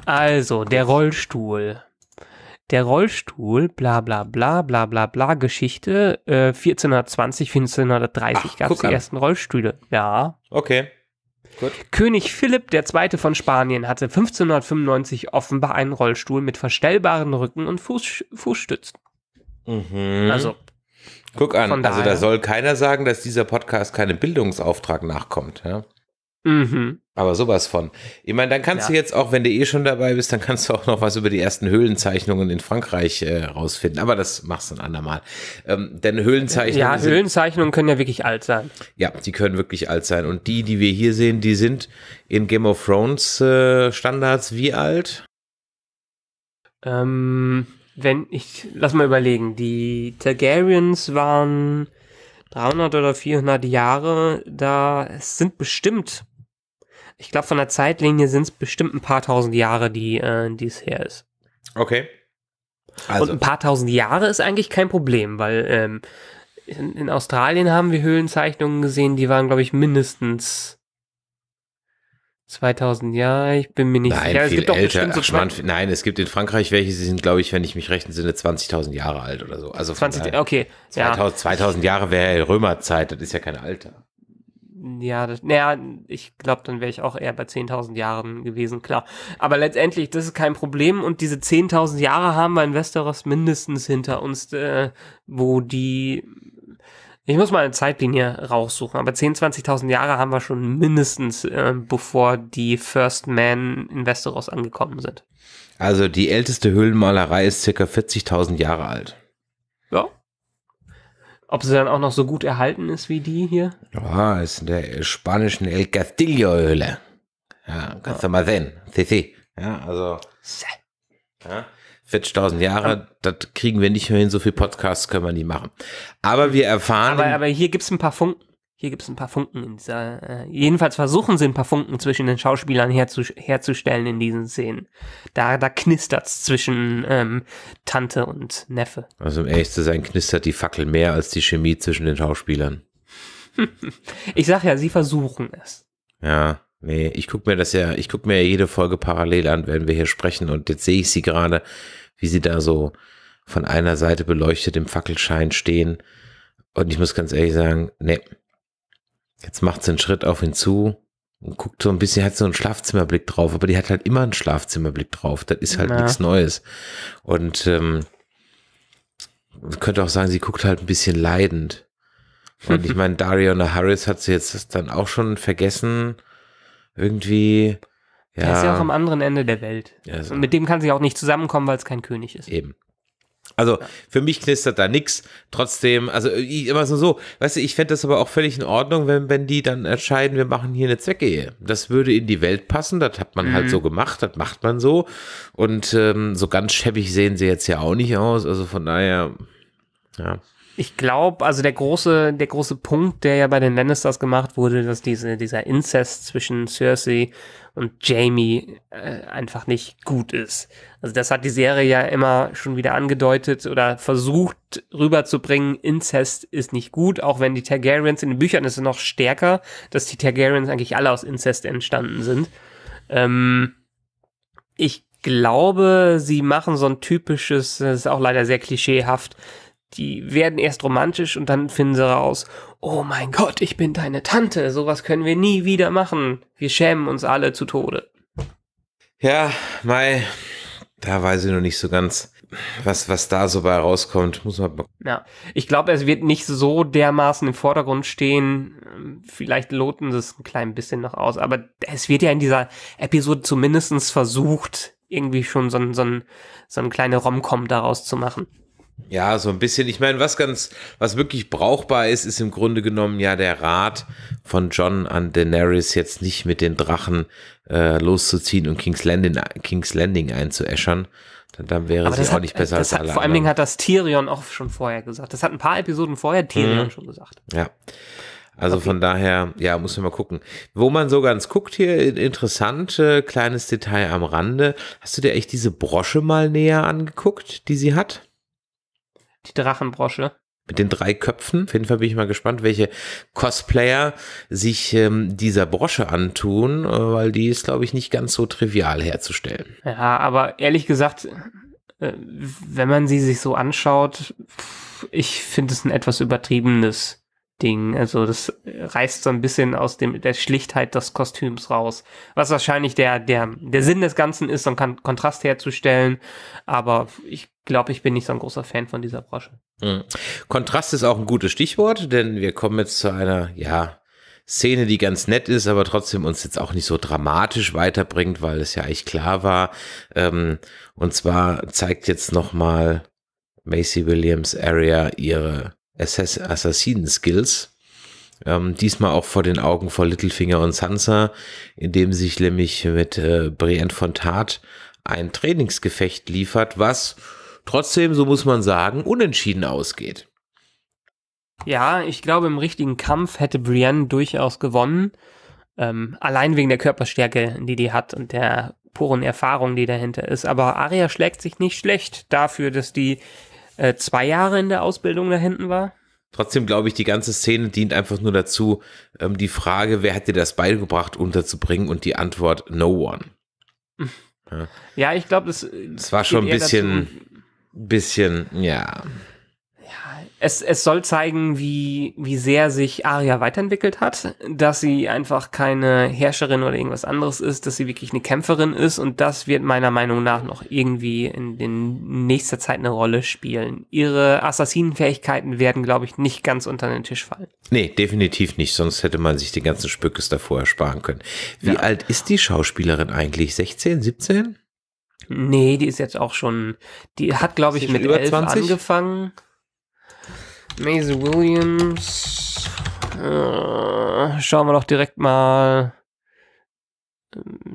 Speaker 1: Also, der Rollstuhl der Rollstuhl, bla bla bla bla bla bla Geschichte. Äh, 1420, 1430 gab es die an. ersten Rollstühle. Ja. Okay. Gut. König Philipp II. von Spanien hatte 1595 offenbar einen Rollstuhl mit verstellbaren Rücken und Fuß, Fußstützen.
Speaker 2: Mhm. Also. Guck an, also da soll keiner sagen, dass dieser Podcast keinem Bildungsauftrag nachkommt. Ja? Mhm. Aber sowas von. Ich meine, dann kannst ja. du jetzt auch, wenn du eh schon dabei bist, dann kannst du auch noch was über die ersten Höhlenzeichnungen in Frankreich äh, rausfinden. Aber das machst du ein andermal. Ähm, denn Höhlenzeichnungen. Ja, sind,
Speaker 1: Höhlenzeichnungen können ja wirklich alt
Speaker 2: sein. Ja, die können wirklich alt sein. Und die, die wir hier sehen, die sind in Game of Thrones
Speaker 1: äh, Standards wie alt? Ähm, wenn ich, lass mal überlegen. Die Targaryens waren 300 oder 400 Jahre da. Es sind bestimmt ich glaube, von der Zeitlinie sind es bestimmt ein paar tausend Jahre, die äh, es her ist. Okay. Also. Und ein paar tausend Jahre ist eigentlich kein Problem, weil ähm, in, in, Australien haben wir Höhlenzeichnungen gesehen, die waren, glaube ich, mindestens 2000 Jahre. Ich bin mir nicht nein, sicher. Viel es gibt älter. Doch Ach, Mann,
Speaker 2: nein, es gibt in Frankreich welche, sie sind, glaube ich, wenn ich mich recht entsinne, 20.000 Jahre alt oder so. Also 20, daher, okay. 2000, ja. 2000 Jahre wäre Römerzeit, das ist ja kein Alter.
Speaker 1: Ja, das, naja, ich glaube, dann wäre ich auch eher bei 10.000 Jahren gewesen, klar. Aber letztendlich, das ist kein Problem und diese 10.000 Jahre haben wir in Westeros mindestens hinter uns, äh, wo die, ich muss mal eine Zeitlinie raussuchen, aber 10.000, 20 20.000 Jahre haben wir schon mindestens, äh, bevor die First Man in Westeros angekommen sind.
Speaker 2: Also die älteste Höhlenmalerei ist circa 40.000 Jahre alt.
Speaker 1: Ob sie dann auch noch so gut erhalten ist wie die hier?
Speaker 2: Ja, ist in der spanischen El Castillo-Höhle. Ja, kannst du mal sehen. Si, si. Ja, also. Ja, 40.000 Jahre, das kriegen wir nicht mehr hin. So viel Podcasts können wir nie machen. Aber wir erfahren. Aber,
Speaker 1: aber hier gibt es ein paar Funken hier gibt es ein paar Funken in dieser. Äh, jedenfalls versuchen sie ein paar Funken zwischen den Schauspielern herzu, herzustellen in diesen Szenen. Da, da es zwischen ähm, Tante und Neffe. Also um ehrlich
Speaker 2: zu sein, knistert die Fackel mehr als die Chemie zwischen den Schauspielern.
Speaker 1: ich sag ja, sie versuchen es.
Speaker 2: Ja. Nee, ich gucke mir das ja, ich gucke mir ja jede Folge parallel an, wenn wir hier sprechen und jetzt sehe ich sie gerade, wie sie da so von einer Seite beleuchtet im Fackelschein stehen und ich muss ganz ehrlich sagen, nee, Jetzt macht sie einen Schritt auf ihn zu und guckt so ein bisschen, hat so einen Schlafzimmerblick drauf, aber die hat halt immer einen Schlafzimmerblick drauf. Das ist halt nichts Neues. Und ähm, man könnte auch sagen, sie guckt halt ein bisschen leidend. Und ich meine, Dariona Harris hat sie jetzt dann auch schon vergessen. Irgendwie. Ja. Er ist ja auch am anderen
Speaker 1: Ende der Welt. Also. Und mit dem kann sie auch nicht zusammenkommen, weil es kein König ist. Eben.
Speaker 2: Also ja. für mich knistert da nichts. Trotzdem, also ich, immer so, weißt du, ich fände das aber auch völlig in Ordnung, wenn, wenn die dann entscheiden, wir machen hier eine Zweckehe. Das würde in die Welt passen, das hat man halt mhm. halt so gemacht, das macht man so. Und ähm, so ganz schäbig sehen sie jetzt ja auch nicht aus. Also von daher, ja.
Speaker 1: Ich glaube, also der große, der große Punkt, der ja bei den Lannisters gemacht wurde, dass diese, dieser Inzest zwischen Cersei und Jamie äh, einfach nicht gut ist. Also das hat die Serie ja immer schon wieder angedeutet oder versucht rüberzubringen, Inzest ist nicht gut, auch wenn die Targaryens in den Büchern ist es noch stärker, dass die Targaryens eigentlich alle aus Inzest entstanden sind. Ähm, ich glaube, sie machen so ein typisches, das ist auch leider sehr klischeehaft, die werden erst romantisch und dann finden sie raus, oh mein Gott, ich bin deine Tante, sowas können wir nie wieder machen. Wir schämen uns alle zu Tode.
Speaker 2: Ja, Mai, da weiß ich noch nicht so ganz, was, was da so bei rauskommt. Muss man
Speaker 1: ja, ich glaube, es wird nicht so dermaßen im Vordergrund stehen. Vielleicht loten sie es ein klein bisschen noch aus, aber es wird ja in dieser Episode zumindest versucht, irgendwie schon so, ein, so, ein, so eine kleine Rom-Com daraus zu machen. Ja,
Speaker 2: so ein bisschen. Ich meine, was ganz, was wirklich brauchbar ist, ist
Speaker 1: im Grunde genommen ja
Speaker 2: der Rat von John an Daenerys, jetzt nicht mit den Drachen äh, loszuziehen und King's Landing, King's Landing einzuäschern. Dann, dann wäre Aber sie auch nicht besser als alle hat, Vor anderen. allen Dingen
Speaker 1: hat das Tyrion auch schon vorher gesagt. Das hat ein paar Episoden vorher Tyrion mhm. schon gesagt.
Speaker 2: Ja. Also okay. von daher, ja, muss man mal gucken. Wo man so ganz guckt hier, interessant, äh, kleines Detail am Rande. Hast du dir echt diese Brosche mal näher angeguckt, die sie hat? die Drachenbrosche mit den drei Köpfen. Auf jeden Fall bin ich mal gespannt, welche Cosplayer sich ähm, dieser Brosche antun, äh, weil die ist, glaube ich, nicht ganz so trivial herzustellen.
Speaker 1: Ja, aber ehrlich gesagt, äh, wenn man sie sich so anschaut, ich finde es ein etwas übertriebenes Ding. Also das reißt so ein bisschen aus dem, der Schlichtheit des Kostüms raus. Was wahrscheinlich der, der, der Sinn des Ganzen ist, so einen Kontrast herzustellen. Aber ich glaube, ich bin nicht so ein großer Fan von dieser Brosche.
Speaker 2: Mhm. Kontrast ist auch ein gutes Stichwort, denn wir kommen jetzt zu einer, ja, Szene, die ganz nett ist, aber trotzdem uns jetzt auch nicht so dramatisch weiterbringt, weil es ja eigentlich klar war. Ähm, und zwar zeigt jetzt nochmal Macy Williams Area ihre Assass Assassinen-Skills. Ähm, diesmal auch vor den Augen von Littlefinger und Sansa, indem sich nämlich mit äh, Brienne von Tart ein Trainingsgefecht liefert, was trotzdem, so muss man sagen, unentschieden ausgeht.
Speaker 1: Ja, ich glaube, im richtigen Kampf hätte Brienne durchaus gewonnen. Ähm, allein wegen der Körperstärke, die die hat und der puren Erfahrung, die dahinter ist. Aber Aria schlägt sich nicht schlecht dafür, dass die äh, zwei Jahre in der Ausbildung da hinten war.
Speaker 2: Trotzdem glaube ich, die ganze Szene dient einfach nur dazu, ähm, die Frage, wer hat dir das beigebracht, unterzubringen und die Antwort, no one. Ja,
Speaker 1: ja ich glaube, das, das war schon ein bisschen. Dazu,
Speaker 2: bisschen, ja.
Speaker 1: Ja, es, es soll zeigen, wie, wie sehr sich Arya weiterentwickelt hat, dass sie einfach keine Herrscherin oder irgendwas anderes ist, dass sie wirklich eine Kämpferin ist und das wird meiner Meinung nach noch irgendwie in, den nächster Zeit eine Rolle spielen. Ihre Assassinenfähigkeiten werden, glaube ich, nicht ganz unter den Tisch fallen.
Speaker 2: Nee, definitiv nicht, sonst hätte man sich den ganzen Spückes davor ersparen können. Wie ja. alt ist die Schauspielerin eigentlich?
Speaker 1: 16, 17? Nee, die ist jetzt auch schon, die hat, glaube ich, mit 11 20? angefangen. Maisie Williams. Äh, schauen wir doch direkt mal.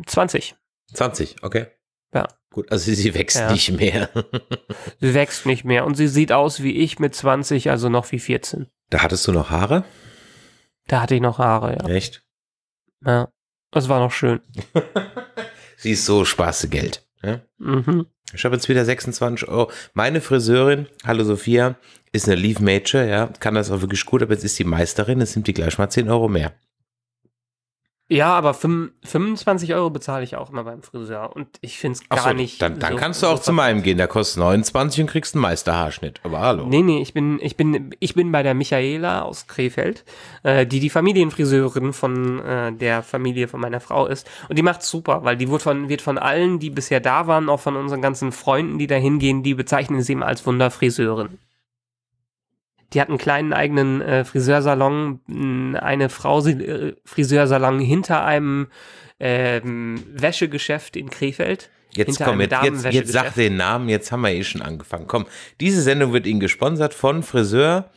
Speaker 1: 20. Ähm, 20, okay. Ja. Gut, also sie, wächst ja. nicht mehr. sie wächst nicht mehr und sie sieht aus wie ich mit 20, also noch wie 14.
Speaker 2: Da hattest du noch Haare?
Speaker 1: Da hatte ich noch Haare, ja. Echt? Ja. Das war noch schön.
Speaker 2: sie ist so Spaßegeld. Ja? Mhm. Ich habe jetzt wieder 26 Euro. Meine Friseurin, hallo Sophia, ist eine Leaf Major, ja, kann das auch wirklich gut, aber jetzt ist sie Meisterin, jetzt nimmt die gleich mal 10 Euro mehr.
Speaker 1: Ja, aber 25 Euro bezahle ich auch immer beim Friseur und ich finde es gar so, nicht. Dann, dann so, kannst du auch so zu meinem gehen, der kostet 29 und kriegst einen Meisterhaarschnitt. Aber hallo. Nee, nee, ich bin, ich bin, ich bin bei der Michaela aus Krefeld, äh, die die Familienfriseurin von äh, der Familie von meiner Frau ist. Und die macht's super, weil die wird von, wird von allen, die bisher da waren, auch von unseren ganzen Freunden, die da hingehen, die bezeichnen sie immer als Wunderfriseurin. Die hat einen kleinen eigenen äh, Friseursalon, eine Frau äh, Friseursalon hinter einem ähm, Wäschegeschäft in Krefeld. Jetzt komm, jetzt, jetzt, jetzt sag
Speaker 2: den Namen, jetzt haben wir eh schon angefangen. Komm, diese Sendung wird Ihnen gesponsert von Friseur.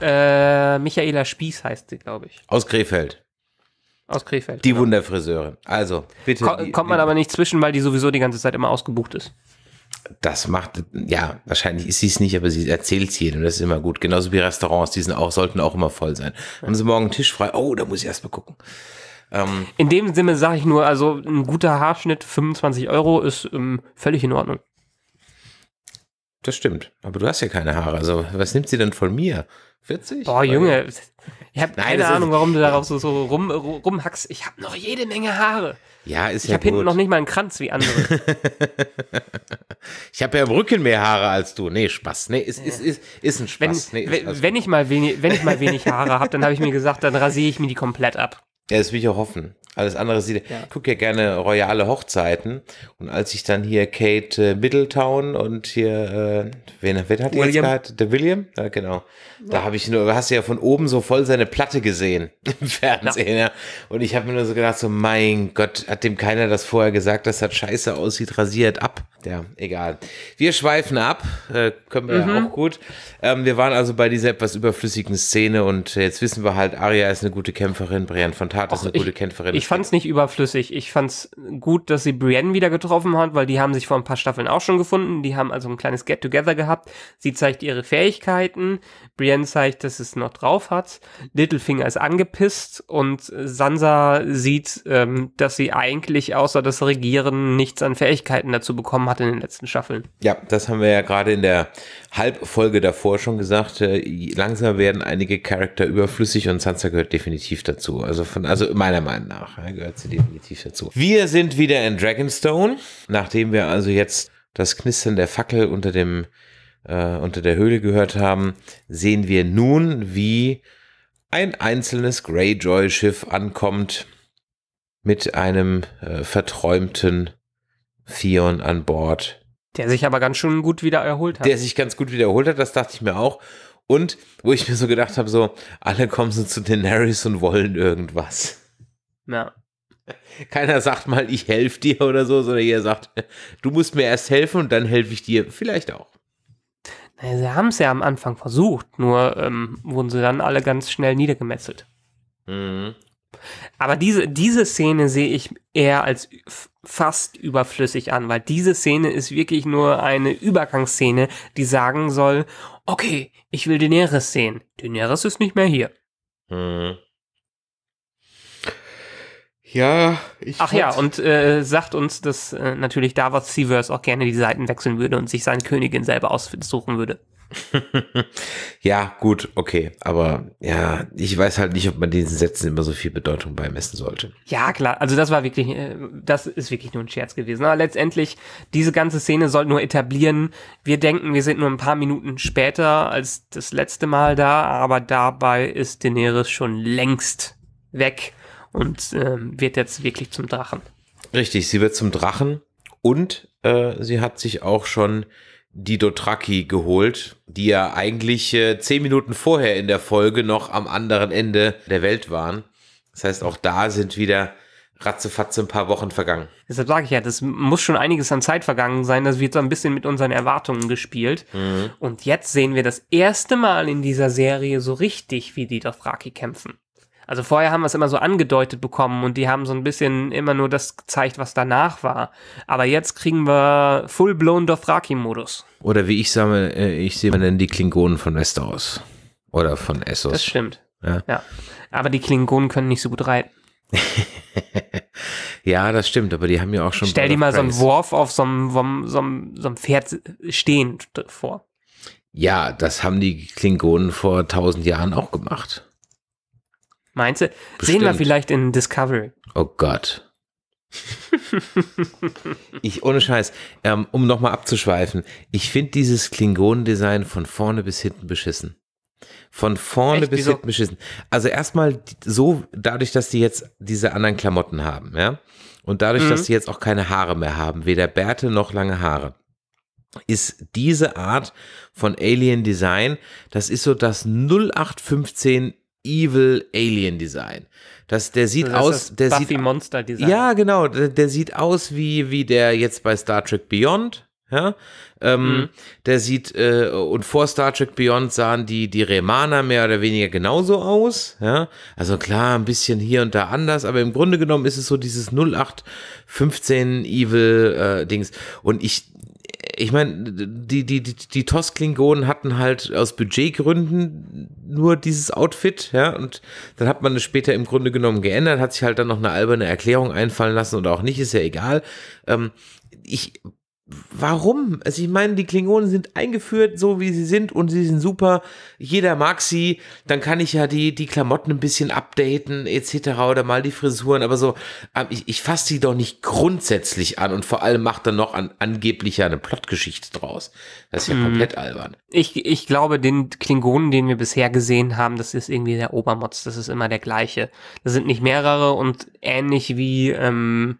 Speaker 1: Äh, Michaela Spieß heißt sie, glaube ich.
Speaker 2: Aus Krefeld.
Speaker 1: Aus Krefeld. Die genau.
Speaker 2: Wunderfriseurin.
Speaker 1: Also, bitte. Ko kommt man aber nicht zwischen, weil die sowieso die ganze Zeit immer ausgebucht ist
Speaker 2: das macht, ja, wahrscheinlich ist sie es nicht, aber sie erzählt es jedem, das ist immer gut. Genauso wie Restaurants, die sind auch, sollten auch immer voll sein. Haben sie morgen einen Tisch frei? Oh, da muss ich erst mal gucken. Ähm, in
Speaker 1: dem Sinne sage ich nur, also ein guter Haarschnitt, 25 Euro, ist ähm, völlig in Ordnung.
Speaker 2: Das stimmt. Aber du hast ja keine Haare. Also, was nimmt sie denn von mir? 40? Boah, Junge.
Speaker 1: Ich habe keine Ahnung, warum du darauf so, so rum, rumhackst. Ich habe noch jede Menge Haare. Ja, ist ich ja Ich habe hinten noch nicht mal einen Kranz wie andere. ich habe ja im Rücken
Speaker 2: mehr Haare als du. Nee, Spaß. Nee, ist, ja. ist,
Speaker 1: ist, ist ein Spaß. Wenn, nee, wenn, wenn, ich mal wenig, wenn ich mal wenig Haare habe, dann habe ich mir gesagt, dann rasiere ich mir die komplett ab.
Speaker 2: Ja, das will ich ja hoffen. Alles andere sieht. Ja. Ich gucke ja gerne royale Hochzeiten. Und als ich dann hier Kate äh, Middletown und hier, äh, wen, wen hat die William. jetzt gehabt? Der William? Ja, genau. Da habe ich nur, hast du ja von oben so voll seine Platte gesehen im Fernsehen. Ja. Und ich habe mir nur so gedacht, so, mein Gott, hat dem keiner das vorher gesagt, dass das scheiße aussieht, rasiert ab. Ja, egal. Wir schweifen ab, äh, können wir mhm. ja auch gut. Ähm, wir waren also bei dieser etwas überflüssigen Szene und jetzt wissen wir halt, Aria ist eine gute Kämpferin, Brian von Tat ist Ach, eine ich, gute Kämpferin. Ich
Speaker 1: fand es nicht überflüssig. Ich fand es gut, dass sie Brienne wieder getroffen hat, weil die haben sich vor ein paar Staffeln auch schon gefunden. Die haben also ein kleines Get-Together gehabt. Sie zeigt ihre Fähigkeiten. Brienne zeigt, dass es noch drauf hat. Littlefinger ist angepisst und Sansa sieht, ähm, dass sie eigentlich außer das Regieren nichts an Fähigkeiten dazu bekommen hat in den letzten Staffeln.
Speaker 2: Ja, das haben wir ja gerade in der Halbfolge davor schon gesagt. Äh, langsam werden einige Charakter überflüssig und Sansa gehört definitiv dazu. Also von, also meiner Meinung nach nachher ne, gehört sie definitiv dazu. Wir sind wieder in Dragonstone, nachdem wir also jetzt das Knistern der Fackel unter dem äh, unter der Höhle gehört haben, sehen wir nun, wie ein einzelnes Greyjoy-Schiff ankommt mit einem äh, verträumten Theon an Bord.
Speaker 1: Der sich aber ganz schön gut
Speaker 2: wieder erholt hat. Der sich ganz gut wieder erholt hat, das dachte ich mir auch. Und wo ich mir so gedacht habe, so, alle kommen so zu Daenerys und wollen irgendwas.
Speaker 1: Ja. Keiner
Speaker 2: sagt mal, ich helfe dir oder so, sondern jeder sagt, du musst mir erst helfen und dann helfe ich dir vielleicht
Speaker 1: auch. Naja, sie haben es ja am Anfang versucht, nur ähm, wurden sie dann alle ganz schnell niedergemetzelt. Mhm. Aber diese, diese Szene sehe ich eher als fast überflüssig an, weil diese Szene ist wirklich nur eine Übergangsszene, die sagen soll, okay, ich will Daenerys sehen. Daenerys ist nicht mehr hier. Mhm. Ja, ich. Ach ja, und äh, sagt uns, dass äh, natürlich Davos Seaverse auch gerne die Seiten wechseln würde und sich seine Königin selber aussuchen würde.
Speaker 2: ja, gut, okay. Aber ja, ich weiß halt nicht, ob man diesen Sätzen immer so viel Bedeutung beimessen sollte.
Speaker 1: Ja, klar. Also das war wirklich, äh, das ist wirklich nur ein Scherz gewesen. Aber letztendlich, diese ganze Szene soll nur etablieren. Wir denken, wir sind nur ein paar Minuten später als das letzte Mal da, aber dabei ist Daenerys schon längst weg und ähm, wird jetzt wirklich zum Drachen.
Speaker 2: Richtig, sie wird zum Drachen und äh, sie hat sich auch schon die Dotraki geholt, die ja eigentlich äh, zehn Minuten vorher in der Folge noch am anderen Ende der Welt waren. Das heißt, auch da sind wieder ratzefatze ein paar Wochen vergangen.
Speaker 1: Deshalb sage ich ja, das muss schon einiges an Zeit vergangen sein. Das wird so ein bisschen mit unseren Erwartungen gespielt. Mhm. Und jetzt sehen wir das erste Mal in dieser Serie so richtig, wie die Dothraki kämpfen. Also vorher haben wir es immer so angedeutet bekommen und die haben so ein bisschen immer nur das gezeigt, was danach war. Aber jetzt kriegen wir full-blown Dothraki-Modus.
Speaker 2: Oder wie ich sage, äh, ich sehe mal dann die Klingonen von Westeros. Oder von Essos. Das stimmt. Ja.
Speaker 1: ja. Aber die Klingonen können nicht so gut reiten.
Speaker 2: ja, das stimmt, aber die haben ja auch schon. Stell dir mal so einen
Speaker 1: Wurf auf so einem, so, einem, so einem Pferd stehend vor.
Speaker 2: Ja, das haben die Klingonen vor tausend Jahren auch gemacht.
Speaker 1: Meinst du? Bestimmt. Sehen wir vielleicht in Discovery.
Speaker 2: Oh Gott. ich, ohne Scheiß, ähm, um nochmal abzuschweifen, ich finde dieses Klingonen-Design von vorne bis hinten beschissen. Von vorne Echt? bis Wieso? hinten beschissen. Also erstmal so, dadurch, dass die jetzt diese anderen Klamotten haben, ja. Und dadurch, mhm. dass die jetzt auch keine Haare mehr haben, weder Bärte noch lange Haare, ist diese Art von Alien Design, das ist so das 0815 Evil Alien Design. Das, der sieht das aus, der Buffy sieht Monster Design. Ja, genau, der, der, sieht aus wie wie der jetzt bei Star Trek Beyond. Ja, ähm, mhm. der sieht äh, und vor Star Trek Beyond sahen die die Remaner mehr oder weniger genauso aus. Ja, also klar, ein bisschen hier und da anders, aber im Grunde genommen ist es so dieses 0815 Evil äh, Dings. Und ich ich meine, die, die, die, die tos hatten halt aus Budgetgründen nur dieses Outfit, ja, und dann hat man es später im Grunde genommen geändert, hat sich halt dann noch eine alberne Erklärung einfallen lassen oder auch nicht, ist ja egal. Ähm, ich warum? Also ich meine, die Klingonen sind eingeführt, so wie sie sind und sie sind super. Jeder mag sie. Dann kann ich ja die, die Klamotten ein bisschen updaten etc. oder mal die Frisuren. Aber so, ähm, ich, ich fasse sie doch nicht grundsätzlich an und vor allem macht dann noch an, angeblich ja eine Plotgeschichte draus.
Speaker 1: Das ist ja hm. komplett albern. Ich, ich glaube, den Klingonen, den wir bisher gesehen haben, das ist irgendwie der Obermotz. Das ist immer der gleiche. Das sind nicht mehrere und ähnlich wie ähm,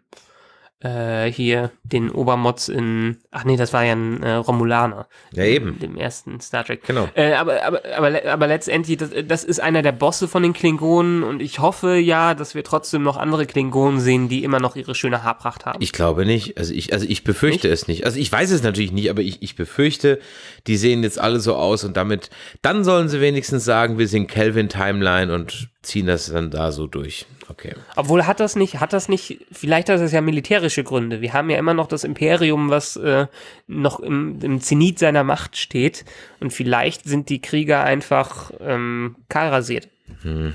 Speaker 1: äh, hier den Obermods in, ach nee, das war ja ein äh, Romulaner. Ja, eben. Dem ersten Star Trek. Genau. Äh, aber, aber, aber, aber letztendlich, das, das ist einer der Bosse von den Klingonen und ich hoffe ja, dass wir trotzdem noch andere Klingonen sehen, die immer noch ihre schöne Haarpracht haben.
Speaker 2: Ich glaube nicht. Also ich, also ich befürchte nicht? es nicht. Also ich weiß es natürlich nicht, aber ich, ich befürchte, die sehen jetzt alle so aus und damit, dann sollen sie wenigstens sagen, wir sind Kelvin Timeline und ziehen das dann da so durch.
Speaker 1: Okay. Obwohl hat das nicht, hat das nicht, vielleicht hat das ja militärisch politische Gründe. Wir haben ja immer noch das Imperium, was äh, noch im, im Zenit seiner Macht steht. Und vielleicht sind die Krieger einfach ähm, kahlrasiert.
Speaker 2: Hm.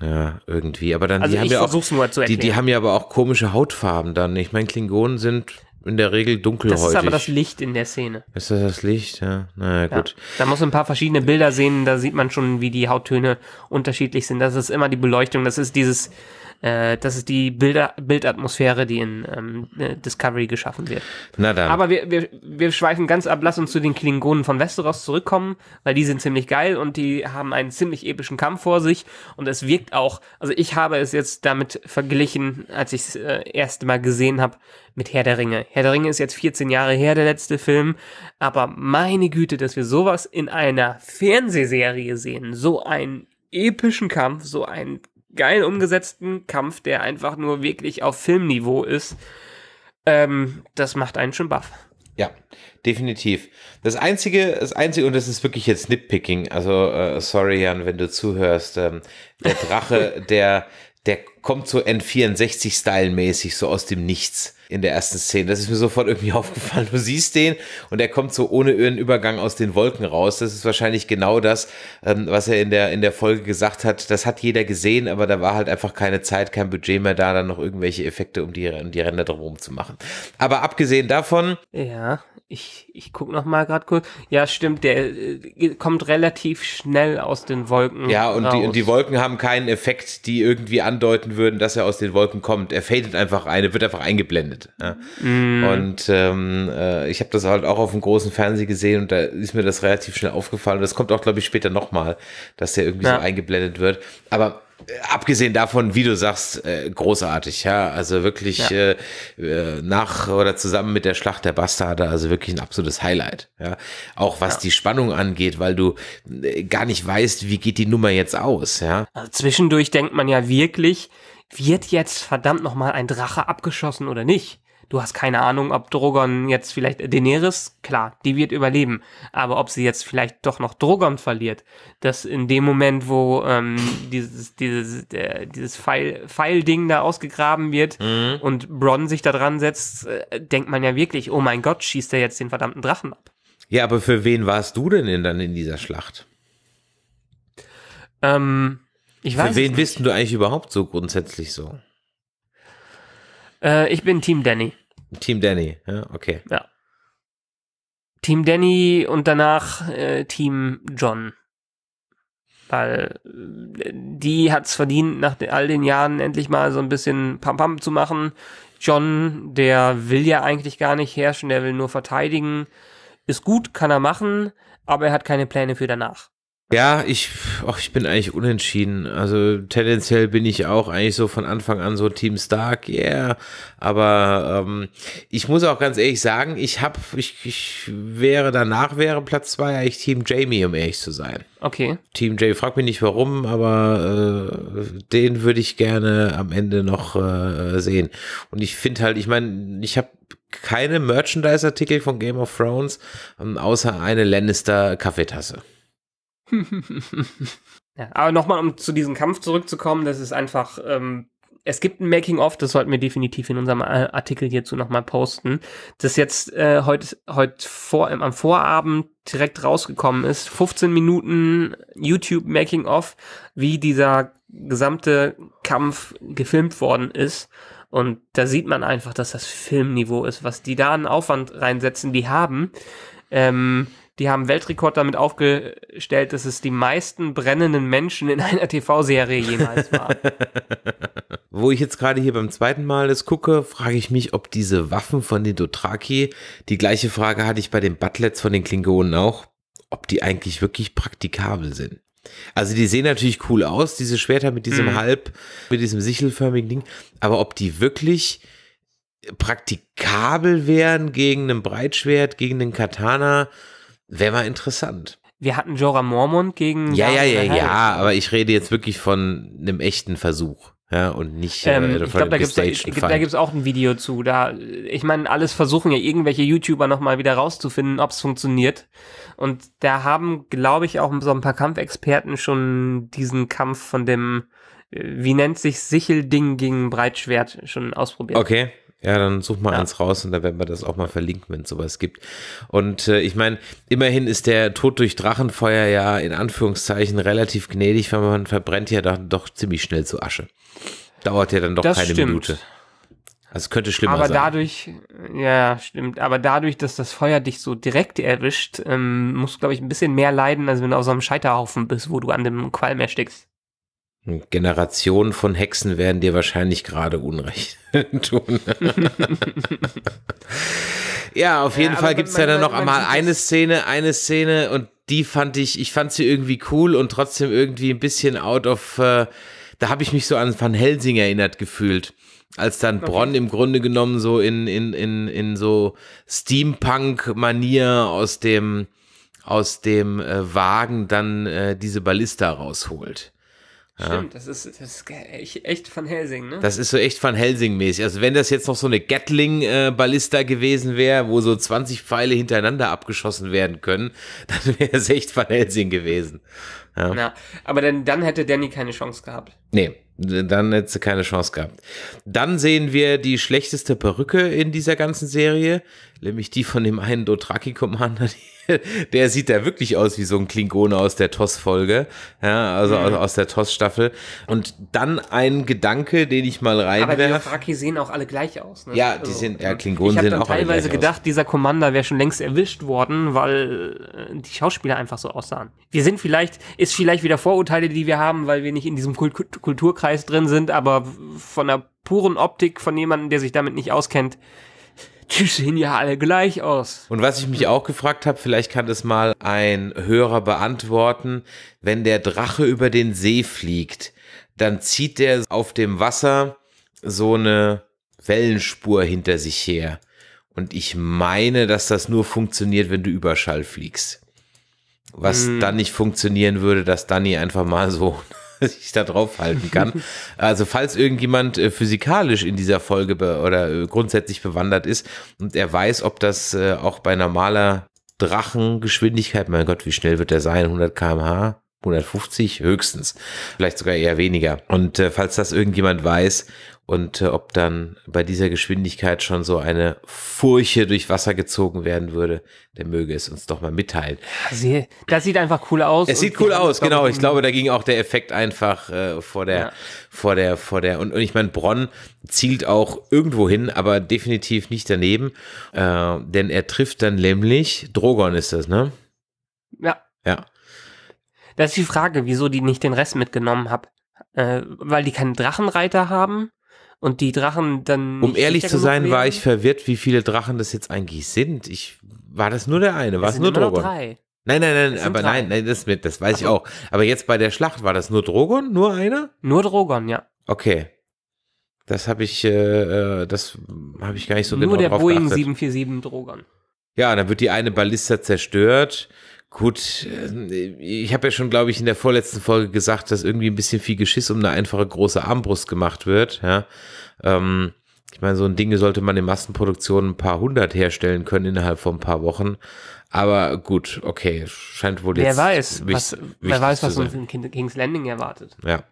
Speaker 2: Ja, irgendwie. Aber dann also die haben ja auch, die, die haben ja aber auch komische Hautfarben dann. Ich meine, Klingonen sind in der Regel dunkelhäutig. Das ist aber das
Speaker 1: Licht in der Szene.
Speaker 2: Ist das das Licht? Ja, naja, gut. Ja.
Speaker 1: Da muss man ein paar verschiedene Bilder sehen, da sieht man schon, wie die Hauttöne unterschiedlich sind. Das ist immer die Beleuchtung, das ist dieses äh, das ist die Bilder, Bildatmosphäre, die in ähm, äh, Discovery geschaffen wird. Na dann. Aber wir, wir, wir schweifen ganz ab, lass uns zu den Klingonen von Westeros zurückkommen, weil die sind ziemlich geil und die haben einen ziemlich epischen Kampf vor sich und es wirkt auch, also ich habe es jetzt damit verglichen, als ich es äh, erste Mal gesehen habe, mit Herr der Ringe. Herr der Ringe ist jetzt 14 Jahre her, der letzte Film, aber meine Güte, dass wir sowas in einer Fernsehserie sehen, so einen epischen Kampf, so einen geil umgesetzten Kampf, der einfach nur wirklich auf Filmniveau ist, ähm, das macht einen schon baff.
Speaker 2: Ja, definitiv. Das einzige, das einzige, und das ist wirklich jetzt Nitpicking, also äh, sorry Jan, wenn du zuhörst, ähm, der Drache, der, der kommt so N64-Style-mäßig, so aus dem Nichts in der ersten Szene. Das ist mir sofort irgendwie aufgefallen. Du siehst den und er kommt so ohne irgendeinen Übergang aus den Wolken raus. Das ist wahrscheinlich genau das, ähm, was er in der, in der Folge gesagt hat. Das hat jeder gesehen, aber da war halt einfach keine Zeit, kein Budget mehr da, dann noch irgendwelche Effekte, um die, um die Ränder drumherum zu machen. Aber abgesehen davon,
Speaker 1: ja ich, ich guck noch mal gerade kurz. Ja, stimmt, der äh, kommt relativ schnell aus den Wolken. Ja, und raus. die, und die
Speaker 2: Wolken haben keinen Effekt, die irgendwie andeuten würden, dass er aus den Wolken kommt. Er fadet einfach eine, wird einfach eingeblendet. Ja. Mm. Und ähm, äh, ich habe das halt auch auf dem großen Fernsehen gesehen und da ist mir das relativ schnell aufgefallen. Das kommt auch, glaube ich, später nochmal, dass der irgendwie ja. so eingeblendet wird. Aber äh, abgesehen davon, wie du sagst, äh, großartig, ja. Also wirklich ja. Äh, äh, nach oder zusammen mit der Schlacht der Bastarde, also wirklich ein absolutes Highlight, ja. Auch was ja. die Spannung angeht, weil du äh, gar nicht weißt, wie geht die Nummer jetzt aus, ja.
Speaker 1: Also zwischendurch denkt man ja wirklich, wird jetzt verdammt nochmal ein Drache abgeschossen oder nicht? Du hast keine Ahnung, ob Drogon jetzt vielleicht Daenerys, klar, die wird überleben, aber ob sie jetzt vielleicht doch noch Drogon verliert, dass in dem Moment, wo ähm, dieses dieses äh, dieses Pfeil Ding da ausgegraben wird mhm. und Bronn sich da dran setzt, äh, denkt man ja wirklich, oh mein Gott, schießt er jetzt den verdammten Drachen ab.
Speaker 2: Ja, aber für wen warst du denn dann in dieser Schlacht? Ähm, ich weiß Für wen bist du eigentlich überhaupt so grundsätzlich so?
Speaker 1: Äh, ich bin Team Danny. Team Danny, ja, okay. Ja. Team Danny und danach äh, Team John. Weil äh, die hat's verdient, nach all den Jahren endlich mal so ein bisschen Pam-Pam zu machen. John, der will ja eigentlich gar nicht herrschen, der will nur verteidigen. Ist gut, kann er machen, aber er hat keine Pläne für danach.
Speaker 2: Ja, ich, ach, ich bin eigentlich unentschieden. Also tendenziell bin ich auch eigentlich so von Anfang an so Team Stark, yeah. Aber ähm, ich muss auch ganz ehrlich sagen, ich hab, ich, ich wäre danach wäre Platz zwei eigentlich Team Jamie, um ehrlich zu sein. Okay. Team Jamie, frag mich nicht warum, aber äh, den würde ich gerne am Ende noch äh, sehen. Und ich finde halt, ich meine, ich habe keine Merchandise-Artikel von Game of Thrones, ähm, außer eine Lannister-Kaffeetasse.
Speaker 1: ja, aber nochmal, um zu diesem Kampf zurückzukommen, das ist einfach, ähm, es gibt ein Making-of, das sollten wir definitiv in unserem Artikel hierzu nochmal posten, das jetzt äh, heute heut vor, ähm, am Vorabend direkt rausgekommen ist. 15 Minuten YouTube Making-of, wie dieser gesamte Kampf gefilmt worden ist. Und da sieht man einfach, dass das Filmniveau ist, was die da einen Aufwand reinsetzen, die haben. Ähm, die haben Weltrekord damit aufgestellt, dass es die meisten brennenden Menschen in einer TV-Serie jemals waren.
Speaker 2: Wo ich jetzt gerade hier beim zweiten Mal das gucke, frage ich mich, ob diese Waffen von den Dothraki, die gleiche Frage hatte ich bei den Butlets von den Klingonen auch, ob die eigentlich wirklich praktikabel sind. Also die sehen natürlich cool aus, diese Schwerter mit diesem mhm. halb, mit diesem sichelförmigen Ding, aber ob die wirklich praktikabel wären gegen einen Breitschwert, gegen einen Katana, Wäre mal interessant.
Speaker 1: Wir hatten Jorah Mormont gegen. Ja, ja, ja, ja,
Speaker 2: aber ich rede jetzt wirklich von einem echten Versuch. Ja, und nicht ähm, äh, ich glaube, da gibt
Speaker 1: es auch ein Video zu. Da, ich meine, alles versuchen ja irgendwelche YouTuber nochmal wieder rauszufinden, ob es funktioniert. Und da haben, glaube ich, auch so ein paar Kampfexperten schon diesen Kampf von dem, äh, wie nennt sich Sichelding gegen Breitschwert schon ausprobiert. Okay.
Speaker 2: Ja, dann such mal ja. eins raus und dann werden wir das auch mal verlinken, wenn es sowas gibt. Und äh, ich meine, immerhin ist der Tod durch Drachenfeuer ja in Anführungszeichen relativ gnädig, weil man verbrennt ja dann doch ziemlich schnell zu Asche. Dauert ja dann doch das keine stimmt. Minute. Also es könnte schlimmer aber sein. Aber dadurch,
Speaker 1: ja, stimmt. Aber dadurch, dass das Feuer dich so direkt erwischt, ähm, musst du, glaube ich, ein bisschen mehr leiden, als wenn du auf so einem Scheiterhaufen bist, wo du an dem Qualm erstickst.
Speaker 2: Generationen von Hexen werden dir wahrscheinlich gerade Unrecht tun. ja, auf jeden ja, Fall gibt es ja dann noch einmal eine Szene, eine Szene und die fand ich, ich fand sie irgendwie cool und trotzdem irgendwie ein bisschen out of, äh, da habe ich mich so an Van Helsing erinnert gefühlt. Als dann okay. Bronn im Grunde genommen so in, in, in, in so Steampunk-Manier aus dem, aus dem äh, Wagen dann äh, diese Ballista rausholt. Stimmt,
Speaker 1: das ist, das ist echt Van Helsing, ne? Das
Speaker 2: ist so echt Van Helsing-mäßig. Also wenn das jetzt noch so eine Gatling-Ballista äh, gewesen wäre, wo so 20 Pfeile hintereinander abgeschossen werden können, dann wäre es echt Van Helsing gewesen. Ja. Na,
Speaker 1: aber dann, dann hätte Danny keine Chance gehabt.
Speaker 2: Nee, dann hätte sie keine Chance gehabt. Dann sehen wir die schlechteste Perücke in dieser ganzen Serie, nämlich die von dem einen Dothraki-Commander, der sieht da wirklich aus wie so ein Klingone aus der TOS-Folge, ja, also mhm. aus, aus, der TOS-Staffel. Und dann ein Gedanke, den ich mal reinwerfe. Aber die
Speaker 1: Dothraki sehen auch alle gleich aus, ne? Ja, die also,
Speaker 2: sind, ja, also, Klingonen sehen auch alle gleich aus. Ich habe teilweise gedacht,
Speaker 1: dieser Commander wäre schon längst erwischt worden, weil äh, die Schauspieler einfach so aussahen. Wir sind vielleicht, ist vielleicht wieder Vorurteile, die wir haben, weil wir nicht in diesem Kult Kulturkreis drin sind, aber von der puren Optik von jemandem, der sich damit nicht auskennt, die sehen ja alle gleich aus. Und was ich mich auch gefragt habe, vielleicht kann das
Speaker 2: mal ein Hörer beantworten, wenn der Drache über den See fliegt, dann zieht der auf dem Wasser so eine Wellenspur hinter sich her. Und ich meine, dass das nur funktioniert, wenn du Überschall fliegst. Was hm. dann nicht funktionieren würde, dass Danny einfach mal so ich da draufhalten kann. Also falls irgendjemand äh, physikalisch in dieser Folge oder äh, grundsätzlich bewandert ist und er weiß, ob das äh, auch bei normaler Drachengeschwindigkeit, mein Gott, wie schnell wird der sein? 100 kmh? 150 höchstens, vielleicht sogar eher weniger. Und äh, falls das irgendjemand weiß und äh, ob dann bei dieser Geschwindigkeit schon so eine Furche durch Wasser gezogen werden würde, der möge es uns doch mal mitteilen.
Speaker 1: Sie, das sieht einfach cool aus. Es sieht cool aus, genau. Ich
Speaker 2: glaube, da ging auch der Effekt einfach äh, vor der, ja. vor der, vor der. Und, und ich meine, Bronn zielt auch irgendwo hin, aber definitiv nicht daneben, äh, denn er trifft dann nämlich Drogon ist das, ne? Ja. Ja.
Speaker 1: Das ist die Frage, wieso die nicht den Rest mitgenommen hab. Äh, weil die keinen Drachenreiter haben und die Drachen dann. Um ehrlich zu sein, werden. war ich
Speaker 2: verwirrt, wie viele Drachen das jetzt eigentlich sind. Ich war das nur der eine, war es nur Drogon? Nein, nein, nein, aber drei. nein, das das weiß Ach. ich auch. Aber jetzt bei der Schlacht war das nur Drogon, nur
Speaker 1: einer? Nur Drogon, ja.
Speaker 2: Okay. Das habe ich, äh, äh das habe ich gar nicht so nur genau drauf Nur der Boeing
Speaker 1: 747 Drogon.
Speaker 2: Ja, dann wird die eine Ballista zerstört Gut, ähm, ich habe ja schon, glaube ich, in der vorletzten Folge gesagt, dass irgendwie ein bisschen viel Geschiss um eine einfache große Armbrust gemacht wird. Ja, ähm, ich meine, so ein Ding sollte man in Massenproduktion ein paar hundert herstellen können innerhalb von ein paar Wochen. Aber gut, okay, scheint wohl wer jetzt. Weiß, was, wer weiß, was uns
Speaker 1: in King's Landing erwartet.
Speaker 2: Ja.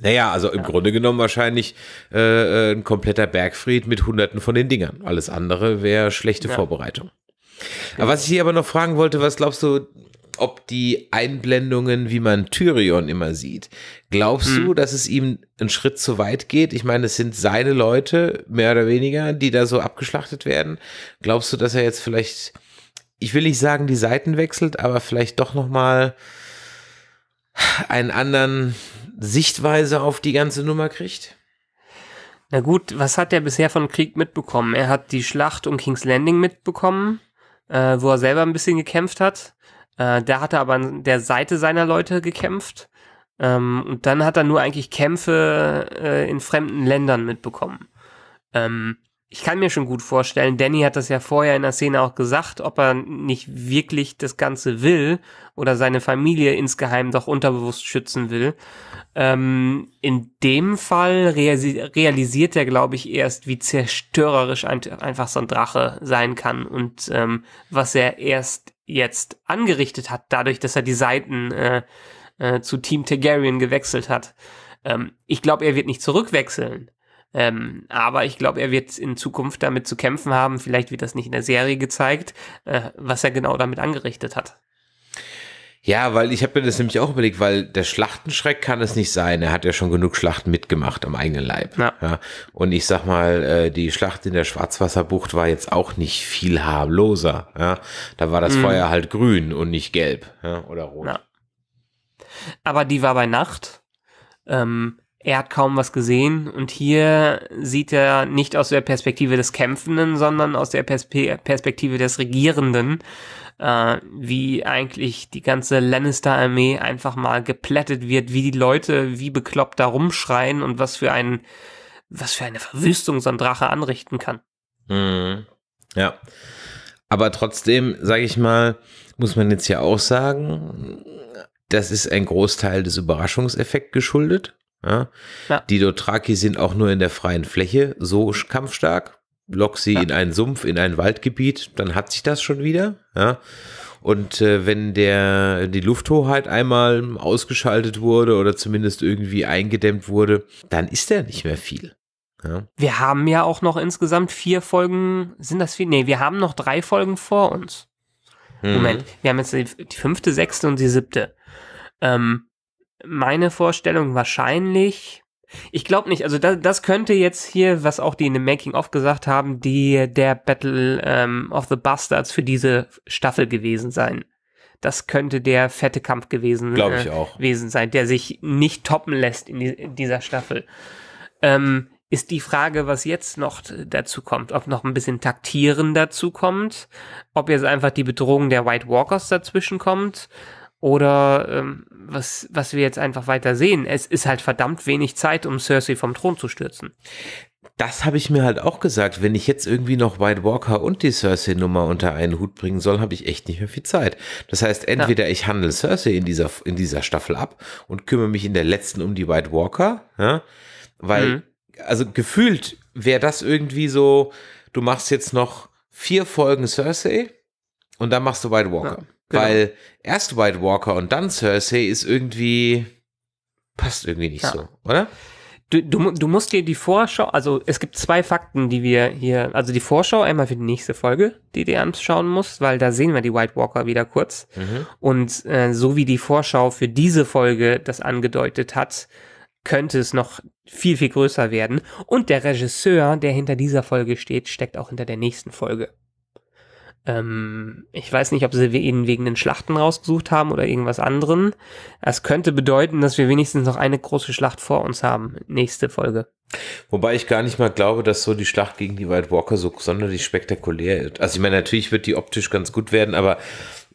Speaker 2: Naja, also im ja. Grunde genommen wahrscheinlich äh, äh, ein kompletter Bergfried mit Hunderten von den Dingern. Alles andere wäre schlechte ja. Vorbereitung. Aber was ich hier aber noch fragen wollte, was glaubst du, ob die Einblendungen, wie man Tyrion immer sieht, glaubst hm. du, dass es ihm einen Schritt zu weit geht? Ich meine, es sind seine Leute, mehr oder weniger, die da so abgeschlachtet werden. Glaubst du, dass er jetzt vielleicht, ich will nicht sagen, die Seiten wechselt, aber vielleicht doch nochmal einen anderen
Speaker 1: Sichtweise auf die ganze Nummer kriegt? Na gut, was hat er bisher von Krieg mitbekommen? Er hat die Schlacht um King's Landing mitbekommen äh, wo er selber ein bisschen gekämpft hat. Äh, der hatte aber an der Seite seiner Leute gekämpft. Ähm, und dann hat er nur eigentlich Kämpfe äh, in fremden Ländern mitbekommen. Ähm, ich kann mir schon gut vorstellen, Danny hat das ja vorher in der Szene auch gesagt, ob er nicht wirklich das Ganze will oder seine Familie insgeheim doch unterbewusst schützen will. Ähm, in dem Fall realisiert er, glaube ich, erst, wie zerstörerisch ein, einfach so ein Drache sein kann und ähm, was er erst jetzt angerichtet hat, dadurch, dass er die Seiten äh, äh, zu Team Targaryen gewechselt hat. Ähm, ich glaube, er wird nicht zurückwechseln, ähm, aber ich glaube, er wird in Zukunft damit zu kämpfen haben. Vielleicht wird das nicht in der Serie gezeigt, äh, was er genau damit angerichtet hat.
Speaker 2: Ja, weil ich habe mir das nämlich auch überlegt, weil der Schlachtenschreck kann es nicht sein. Er hat ja schon genug Schlachten mitgemacht am eigenen Leib. Ja. ja. Und ich sag mal, äh, die Schlacht in der Schwarzwasserbucht war jetzt auch nicht viel harmloser. Ja. Da war das mhm. Feuer halt grün und nicht gelb ja, oder rot.
Speaker 1: Aber die war bei Nacht. Ähm, er hat kaum was gesehen und hier sieht er nicht aus der Perspektive des Kämpfenden, sondern aus der Perspe Perspektive des Regierenden, äh, wie eigentlich die ganze Lannister-Armee einfach mal geplättet wird, wie die Leute wie bekloppt da rumschreien und was für ein, was für eine Verwüstung so ein Drache anrichten kann.
Speaker 2: Mhm. Ja. Aber trotzdem, sage ich mal, muss man jetzt ja auch sagen, das ist ein Großteil des Überraschungseffekts geschuldet. Ja? Ja. Die Dothraki sind auch nur in der freien Fläche so kampfstark. Lock sie ja. in einen Sumpf, in ein Waldgebiet, dann hat sich das schon wieder. Ja? Und äh, wenn der, die Lufthoheit einmal ausgeschaltet wurde oder zumindest irgendwie eingedämmt wurde, dann ist da nicht mehr viel. Ja.
Speaker 1: Wir haben ja auch noch insgesamt vier Folgen, sind das vier? Nee, wir haben noch drei Folgen vor uns. Mhm. Moment, wir haben jetzt die, fünfte, sechste und die siebte. Ähm, meine Vorstellung wahrscheinlich. Ich glaube nicht, also das, das könnte jetzt hier, was auch die in dem Making-of gesagt haben, die, der Battle ähm, of the Bastards für diese Staffel gewesen sein. Das könnte der fette Kampf gewesen, äh, gewesen sein, der sich nicht toppen lässt in, die, in dieser Staffel. Ähm, ist die Frage, was jetzt noch dazu kommt, ob noch ein bisschen Taktieren dazu kommt, ob jetzt einfach die Bedrohung der White Walkers dazwischen kommt, oder ähm, was, was wir jetzt einfach weiter sehen. Es ist halt verdammt wenig Zeit, um Cersei vom Thron zu stürzen. Das habe ich mir
Speaker 2: halt auch gesagt. Wenn ich jetzt irgendwie noch White Walker und die Cersei-Nummer unter einen Hut bringen soll, habe ich echt nicht mehr viel Zeit. Das heißt, entweder ja. ich handle Cersei in dieser, in dieser Staffel ab und kümmere mich in der letzten um die White Walker, ja? weil, mhm. also gefühlt wäre das irgendwie so, du machst jetzt noch vier Folgen Cersei und dann machst du White Walker. Ja. Genau. Weil erst White Walker und dann Cersei ist irgendwie, passt irgendwie nicht ja. so,
Speaker 1: oder? Du, du, du musst dir die Vorschau, also es gibt zwei Fakten, die wir hier, also die Vorschau einmal für die nächste Folge, die du anschauen musst, weil da sehen wir die White Walker wieder kurz. Mhm. Und äh, so wie die Vorschau für diese Folge das angedeutet hat, könnte es noch viel, viel größer werden. Und der Regisseur, der hinter dieser Folge steht, steckt auch hinter der nächsten Folge. Ähm, ich weiß nicht, ob sie ihn wegen den Schlachten rausgesucht haben oder irgendwas anderen. Das könnte bedeuten, dass wir wenigstens noch eine große Schlacht vor uns haben. Nächste Folge.
Speaker 2: Wobei ich gar nicht mal glaube, dass so die Schlacht gegen die White Walker so sonderlich spektakulär ist. Also ich meine, natürlich wird die optisch ganz gut werden, aber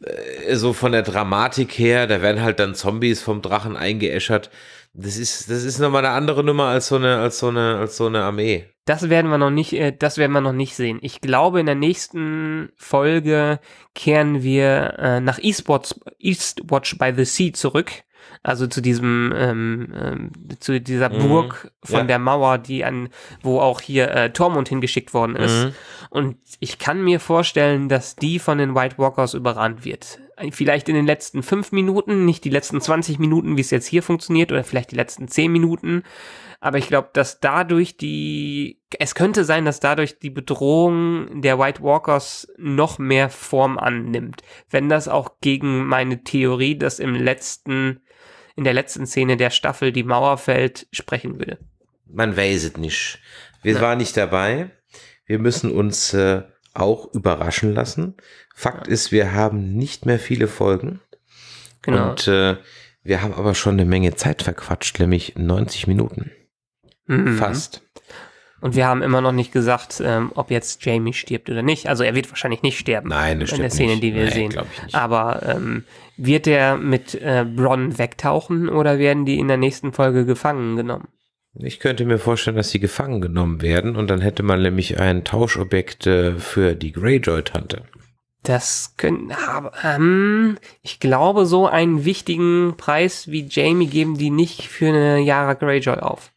Speaker 2: äh, so von der Dramatik her, da werden halt dann Zombies vom Drachen eingeäschert. Das ist, das ist nochmal eine andere Nummer als so eine, als so eine, als so eine Armee.
Speaker 1: Das werden wir noch nicht, äh, das werden wir noch nicht sehen. Ich glaube, in der nächsten Folge kehren wir äh, nach Eastwatch, Eastwatch by the Sea zurück. Also zu diesem, ähm, ähm, zu dieser mhm. Burg von ja. der Mauer, die an, wo auch hier äh, Tormund hingeschickt worden ist. Mhm. Und ich kann mir vorstellen, dass die von den White Walkers überrannt wird. Vielleicht in den letzten fünf Minuten, nicht die letzten 20 Minuten, wie es jetzt hier funktioniert, oder vielleicht die letzten zehn Minuten. Aber ich glaube, dass dadurch die, es könnte sein, dass dadurch die Bedrohung der White Walkers noch mehr Form annimmt. Wenn das auch gegen meine Theorie, dass im letzten, in der letzten Szene der Staffel die Mauer fällt, sprechen würde.
Speaker 2: Man weiß es nicht. Wir ja. waren nicht dabei. Wir müssen uns äh, auch überraschen lassen. Fakt ist, wir haben nicht mehr viele Folgen. Genau. Und äh, wir haben aber schon eine Menge Zeit verquatscht, nämlich 90 Minuten.
Speaker 1: Mhm. Fast. Und wir haben immer noch nicht gesagt, ähm, ob jetzt Jamie stirbt oder nicht. Also er wird wahrscheinlich nicht sterben. Nein, das in der Szene, nicht. die wir Nein, sehen. Aber ähm, wird er mit äh, Bronn wegtauchen oder werden die in der nächsten Folge gefangen genommen?
Speaker 2: Ich könnte mir vorstellen, dass sie gefangen genommen werden und dann hätte man nämlich ein Tauschobjekt äh, für die Greyjoy-Tante.
Speaker 1: Das können, aber, ähm, ich glaube, so einen wichtigen Preis wie Jamie geben die nicht für eine Yara Greyjoy auf.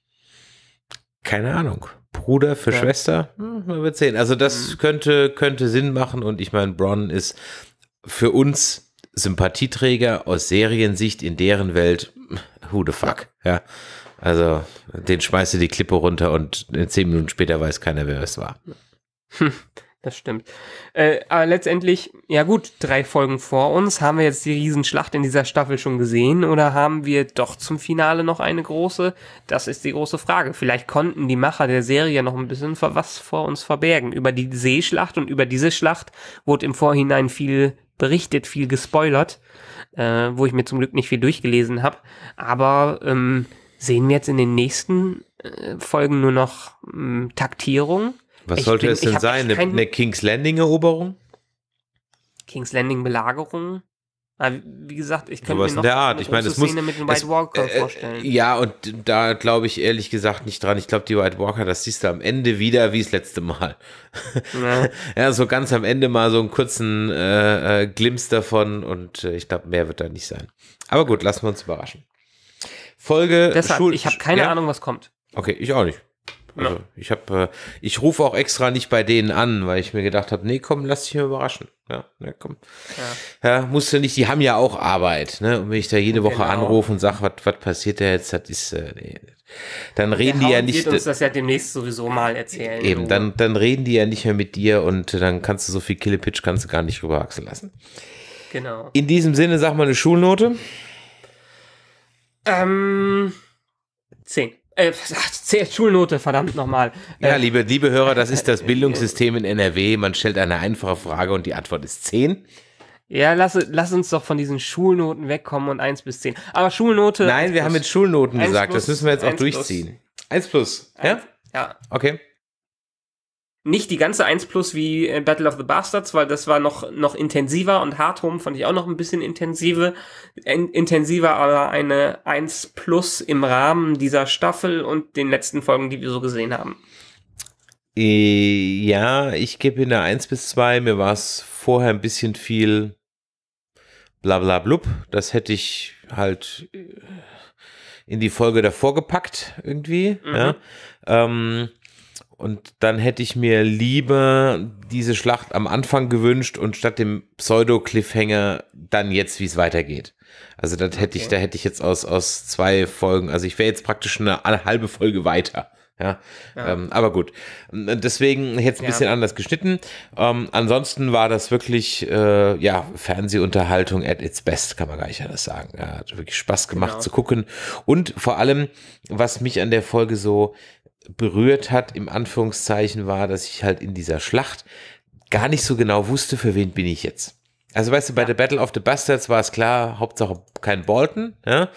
Speaker 1: Keine Ahnung. Bruder für ja. Schwester?
Speaker 2: Hm, man wird sehen. Also das mhm. könnte, könnte Sinn machen und ich meine, Bronn ist für uns Sympathieträger aus Seriensicht in deren Welt, who the fuck, ja. Also den schmeißt du die Klippe runter und zehn Minuten später weiß keiner, wer es war.
Speaker 1: Hm. Das stimmt. Äh, aber letztendlich, ja gut, drei Folgen vor uns. Haben wir jetzt die Riesenschlacht in dieser Staffel schon gesehen oder haben wir doch zum Finale noch eine große? Das ist die große Frage. Vielleicht konnten die Macher der Serie noch ein bisschen was vor uns verbergen. Über die Seeschlacht und über diese Schlacht wurde im Vorhinein viel berichtet, viel gespoilert, äh, wo ich mir zum Glück nicht viel durchgelesen habe. Aber ähm, sehen wir jetzt in den nächsten äh, Folgen nur noch ähm, Taktierung? Was ich sollte bin, es denn sein? Eine, eine King's Landing-Eroberung? King's Landing-Belagerung? Aber wie gesagt, ich könnte mir noch der Art. Ich meine, es Szene muss, mit dem White es, Walker äh, äh, vorstellen.
Speaker 2: Ja, und da glaube ich ehrlich gesagt nicht dran. Ich glaube, die White Walker, das siehst du am Ende wieder wie das letzte Mal. Ja, ja so ganz am Ende mal so einen kurzen äh, äh, Glimps davon und äh, ich glaube, mehr wird da nicht sein. Aber gut, lassen wir uns überraschen. Folge. Deshalb, Schul ich habe keine ja? Ahnung, was kommt. Okay, ich auch nicht. Also ja. ich habe, äh, ich rufe auch extra nicht bei denen an, weil ich mir gedacht habe, nee, komm, lass dich mal überraschen. Ja, ja komm. Ja. ja du nicht, die haben ja auch Arbeit, ne? Und wenn ich da jede genau. Woche anrufe und sage, was passiert da jetzt, das ist, äh, nee. Dann reden die ja nicht. Wird uns
Speaker 1: das ja demnächst sowieso mal erzählen. Eben, dann,
Speaker 2: dann reden die ja nicht mehr mit dir und dann kannst du so viel Killepitch kannst du gar nicht rüberwachsen lassen. Genau. In diesem Sinne, sag mal eine Schulnote. Ähm,
Speaker 1: zehn. Äh,
Speaker 2: Schulnote, verdammt nochmal. ja, äh, liebe, liebe Hörer, das ist das äh, Bildungssystem in NRW. Man stellt eine einfache Frage und die Antwort ist 10.
Speaker 1: Ja, lass, lass uns doch von diesen Schulnoten wegkommen und 1 bis 10. Aber Schulnote. Nein, wir plus. haben mit Schulnoten gesagt. Plus, das müssen wir jetzt auch durchziehen. 1 plus. Ja? ja. Okay nicht die ganze 1 Plus wie äh, Battle of the Bastards, weil das war noch, noch intensiver und Hard Home fand ich auch noch ein bisschen intensive, in, intensiver, aber eine 1 Plus im Rahmen dieser Staffel und den letzten Folgen, die wir so gesehen haben.
Speaker 2: Äh, ja, ich gebe in der 1 bis 2, mir war es vorher ein bisschen viel blablablub. Das hätte ich halt äh, in die Folge davor gepackt irgendwie. Mhm. Ja. Ähm, und dann hätte ich mir lieber diese Schlacht am Anfang gewünscht und statt dem Pseudo-Cliffhanger dann jetzt, wie es weitergeht. Also das okay. hätte ich, da hätte ich jetzt aus, aus zwei Folgen, also ich wäre jetzt praktisch eine, eine halbe Folge weiter. Ja, ja. Ähm, aber gut. Deswegen jetzt ein ja. bisschen anders geschnitten. Ähm, ansonsten war das wirklich, äh, ja, Fernsehunterhaltung at its best, kann man gar nicht anders sagen. Ja, hat wirklich Spaß gemacht genau. zu gucken. Und vor allem, was mich an der Folge so berührt hat, im Anführungszeichen, war, dass ich halt in dieser Schlacht gar nicht so genau wusste, für wen bin ich jetzt. Also weißt du, bei ja. der Battle of the Bastards war es klar, Hauptsache kein Bolton, ja.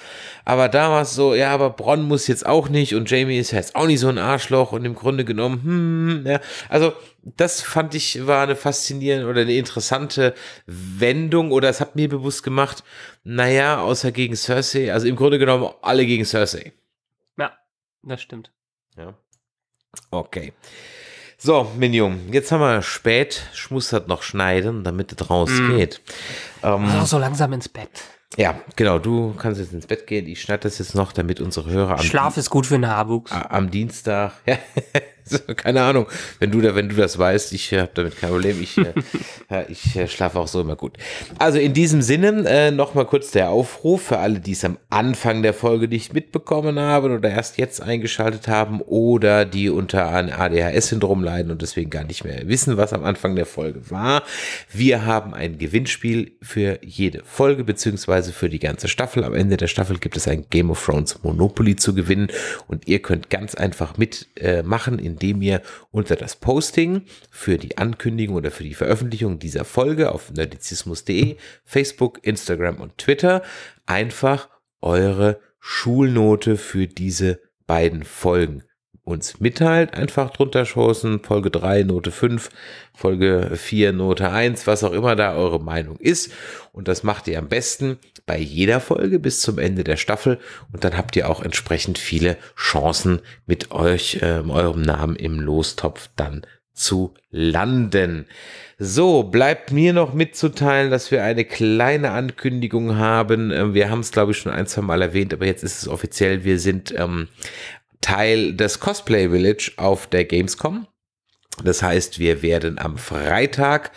Speaker 2: Aber da war es so, ja, aber Bronn muss jetzt auch nicht und Jamie ist jetzt auch nicht so ein Arschloch und im Grunde genommen, hm, ja. Also das fand ich war eine faszinierende oder eine interessante Wendung oder es hat mir bewusst gemacht, naja, außer gegen Cersei, also im Grunde genommen alle gegen Cersei.
Speaker 1: Ja, das stimmt. Ja.
Speaker 2: Okay. So, Minium, jetzt haben wir spät. Ich muss das noch schneiden, damit es rausgeht. Mm. Ähm, so
Speaker 1: langsam ins Bett.
Speaker 2: Ja, genau. Du kannst jetzt ins Bett gehen. Ich schneide das jetzt noch, damit unsere Hörer am Schlaf ist gut für den Haarwuchs. Am Dienstag. keine Ahnung. Wenn du, da, wenn du das weißt, ich äh, habe damit kein Problem. Ich, äh, ich äh, schlafe auch so immer gut. Also in diesem Sinne äh, nochmal kurz der Aufruf für alle, die es am Anfang der Folge nicht mitbekommen haben oder erst jetzt eingeschaltet haben oder die unter einem ADHS-Syndrom leiden und deswegen gar nicht mehr wissen, was am Anfang der Folge war. Wir haben ein Gewinnspiel für jede Folge beziehungsweise für die ganze Staffel. Am Ende der Staffel gibt es ein Game of Thrones Monopoly zu gewinnen und ihr könnt ganz einfach mitmachen. Äh, indem ihr unter das Posting für die Ankündigung oder für die Veröffentlichung dieser Folge auf nerdizismus.de, Facebook, Instagram und Twitter einfach eure Schulnote für diese beiden Folgen uns mitteilt, einfach drunter schoßen. Folge 3, Note 5, Folge 4, Note 1, was auch immer da eure Meinung ist. Und das macht ihr am besten bei jeder Folge bis zum Ende der Staffel. Und dann habt ihr auch entsprechend viele Chancen, mit euch, äh, eurem Namen im Lostopf dann zu landen. So, bleibt mir noch mitzuteilen, dass wir eine kleine Ankündigung haben. Ähm, wir haben es, glaube ich, schon ein, zwei Mal erwähnt, aber jetzt ist es offiziell. Wir sind ähm, Teil des Cosplay Village auf der Gamescom. Das heißt, wir werden am Freitag,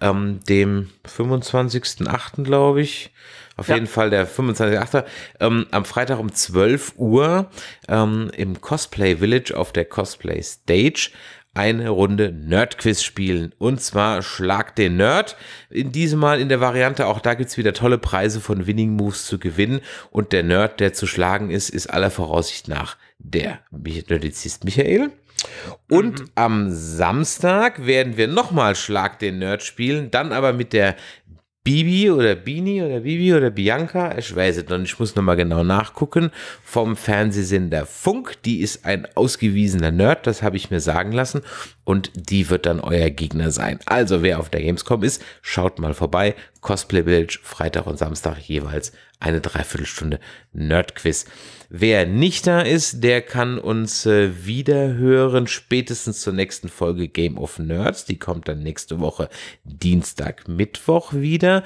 Speaker 2: ähm, dem 25.08., glaube ich, auf ja. jeden Fall der 25.8. Ähm, am Freitag um 12 Uhr ähm, im Cosplay Village auf der Cosplay Stage eine Runde Nerd-Quiz spielen. Und zwar Schlag den Nerd. In diesem Mal in der Variante, auch da gibt es wieder tolle Preise von Winning Moves zu gewinnen. Und der Nerd, der zu schlagen ist, ist aller Voraussicht nach der Nerdizist Michael. Und mhm. am Samstag werden wir nochmal Schlag den Nerd spielen, dann aber mit der Bibi oder Bini oder Bibi oder Bianca, ich weiß es noch, ich muss nochmal genau nachgucken, vom Fernsehsender Funk. Die ist ein ausgewiesener Nerd, das habe ich mir sagen lassen. Und die wird dann euer Gegner sein. Also, wer auf der Gamescom ist, schaut mal vorbei, Cosplay Village, Freitag und Samstag jeweils eine Dreiviertelstunde Nerd-Quiz. Wer nicht da ist, der kann uns äh, wiederhören, spätestens zur nächsten Folge Game of Nerds. Die kommt dann nächste Woche Dienstag, Mittwoch wieder.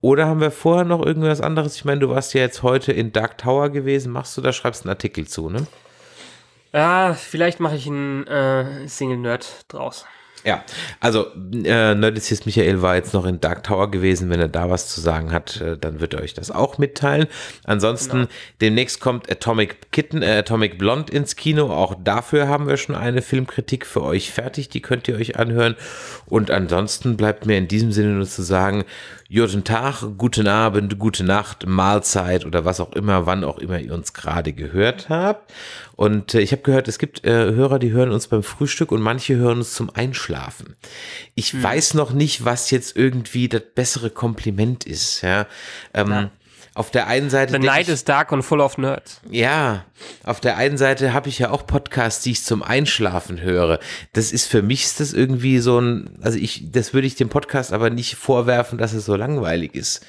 Speaker 2: Oder haben wir vorher noch irgendwas anderes? Ich meine, du warst ja jetzt heute in Dark Tower gewesen. Machst du da, schreibst einen Artikel zu, ne?
Speaker 1: Ja, ah, vielleicht mache ich einen äh, Single Nerd draus.
Speaker 2: Ja, also äh, Nerdizist Michael war jetzt noch in Dark Tower gewesen. Wenn er da was zu sagen hat, äh, dann wird er euch das auch mitteilen. Ansonsten, genau. demnächst kommt Atomic Kitten, äh, Atomic Blonde ins Kino. Auch dafür haben wir schon eine Filmkritik für euch fertig. Die könnt ihr euch anhören. Und ansonsten bleibt mir in diesem Sinne nur zu sagen, Guten Tag, guten Abend, gute Nacht, Mahlzeit oder was auch immer, wann auch immer ihr uns gerade gehört habt. Und äh, ich habe gehört, es gibt äh, Hörer, die hören uns beim Frühstück und manche hören uns zum Einschlafen. Ich hm. weiß noch nicht, was jetzt irgendwie das bessere Kompliment ist. Ja? Ähm, ja auf der einen Seite. The Night ich, is dark and full of nerds. Ja, auf der einen Seite habe ich ja auch Podcasts, die ich zum Einschlafen höre. Das ist für mich ist das irgendwie so ein, also ich, das würde ich dem Podcast aber nicht vorwerfen, dass es so langweilig ist.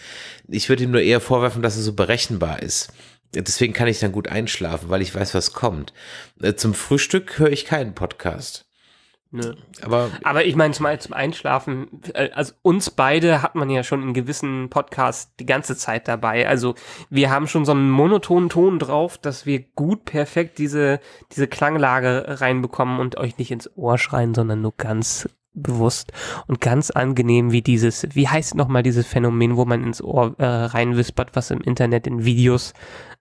Speaker 2: Ich würde ihm nur eher vorwerfen, dass es so berechenbar ist. Deswegen kann ich dann gut einschlafen, weil ich weiß, was kommt. Äh, zum Frühstück höre ich keinen Podcast.
Speaker 1: Nö. Ne. Aber, Aber ich meine, zum, zum Einschlafen, äh, also uns beide hat man ja schon in gewissen Podcasts die ganze Zeit dabei. Also wir haben schon so einen monotonen Ton drauf, dass wir gut perfekt diese, diese Klanglage reinbekommen und euch nicht ins Ohr schreien, sondern nur ganz bewusst und ganz angenehm wie dieses, wie heißt nochmal dieses Phänomen, wo man ins Ohr äh, reinwispert, was im Internet in Videos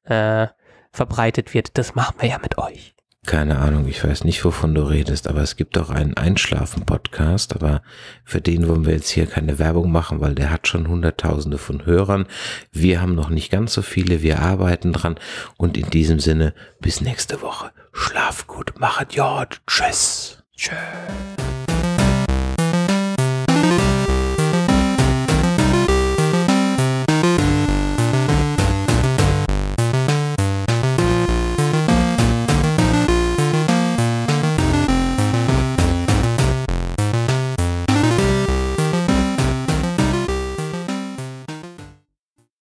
Speaker 1: äh, verbreitet wird. Das machen wir ja mit euch.
Speaker 2: Keine Ahnung, ich weiß nicht, wovon du redest, aber es gibt auch einen Einschlafen-Podcast, aber für den wollen wir jetzt hier keine Werbung machen, weil der hat schon Hunderttausende von Hörern. Wir haben noch nicht ganz so viele, wir arbeiten dran und in diesem Sinne bis nächste Woche. Schlaf gut, machet Jord, tschüss. Tschüss.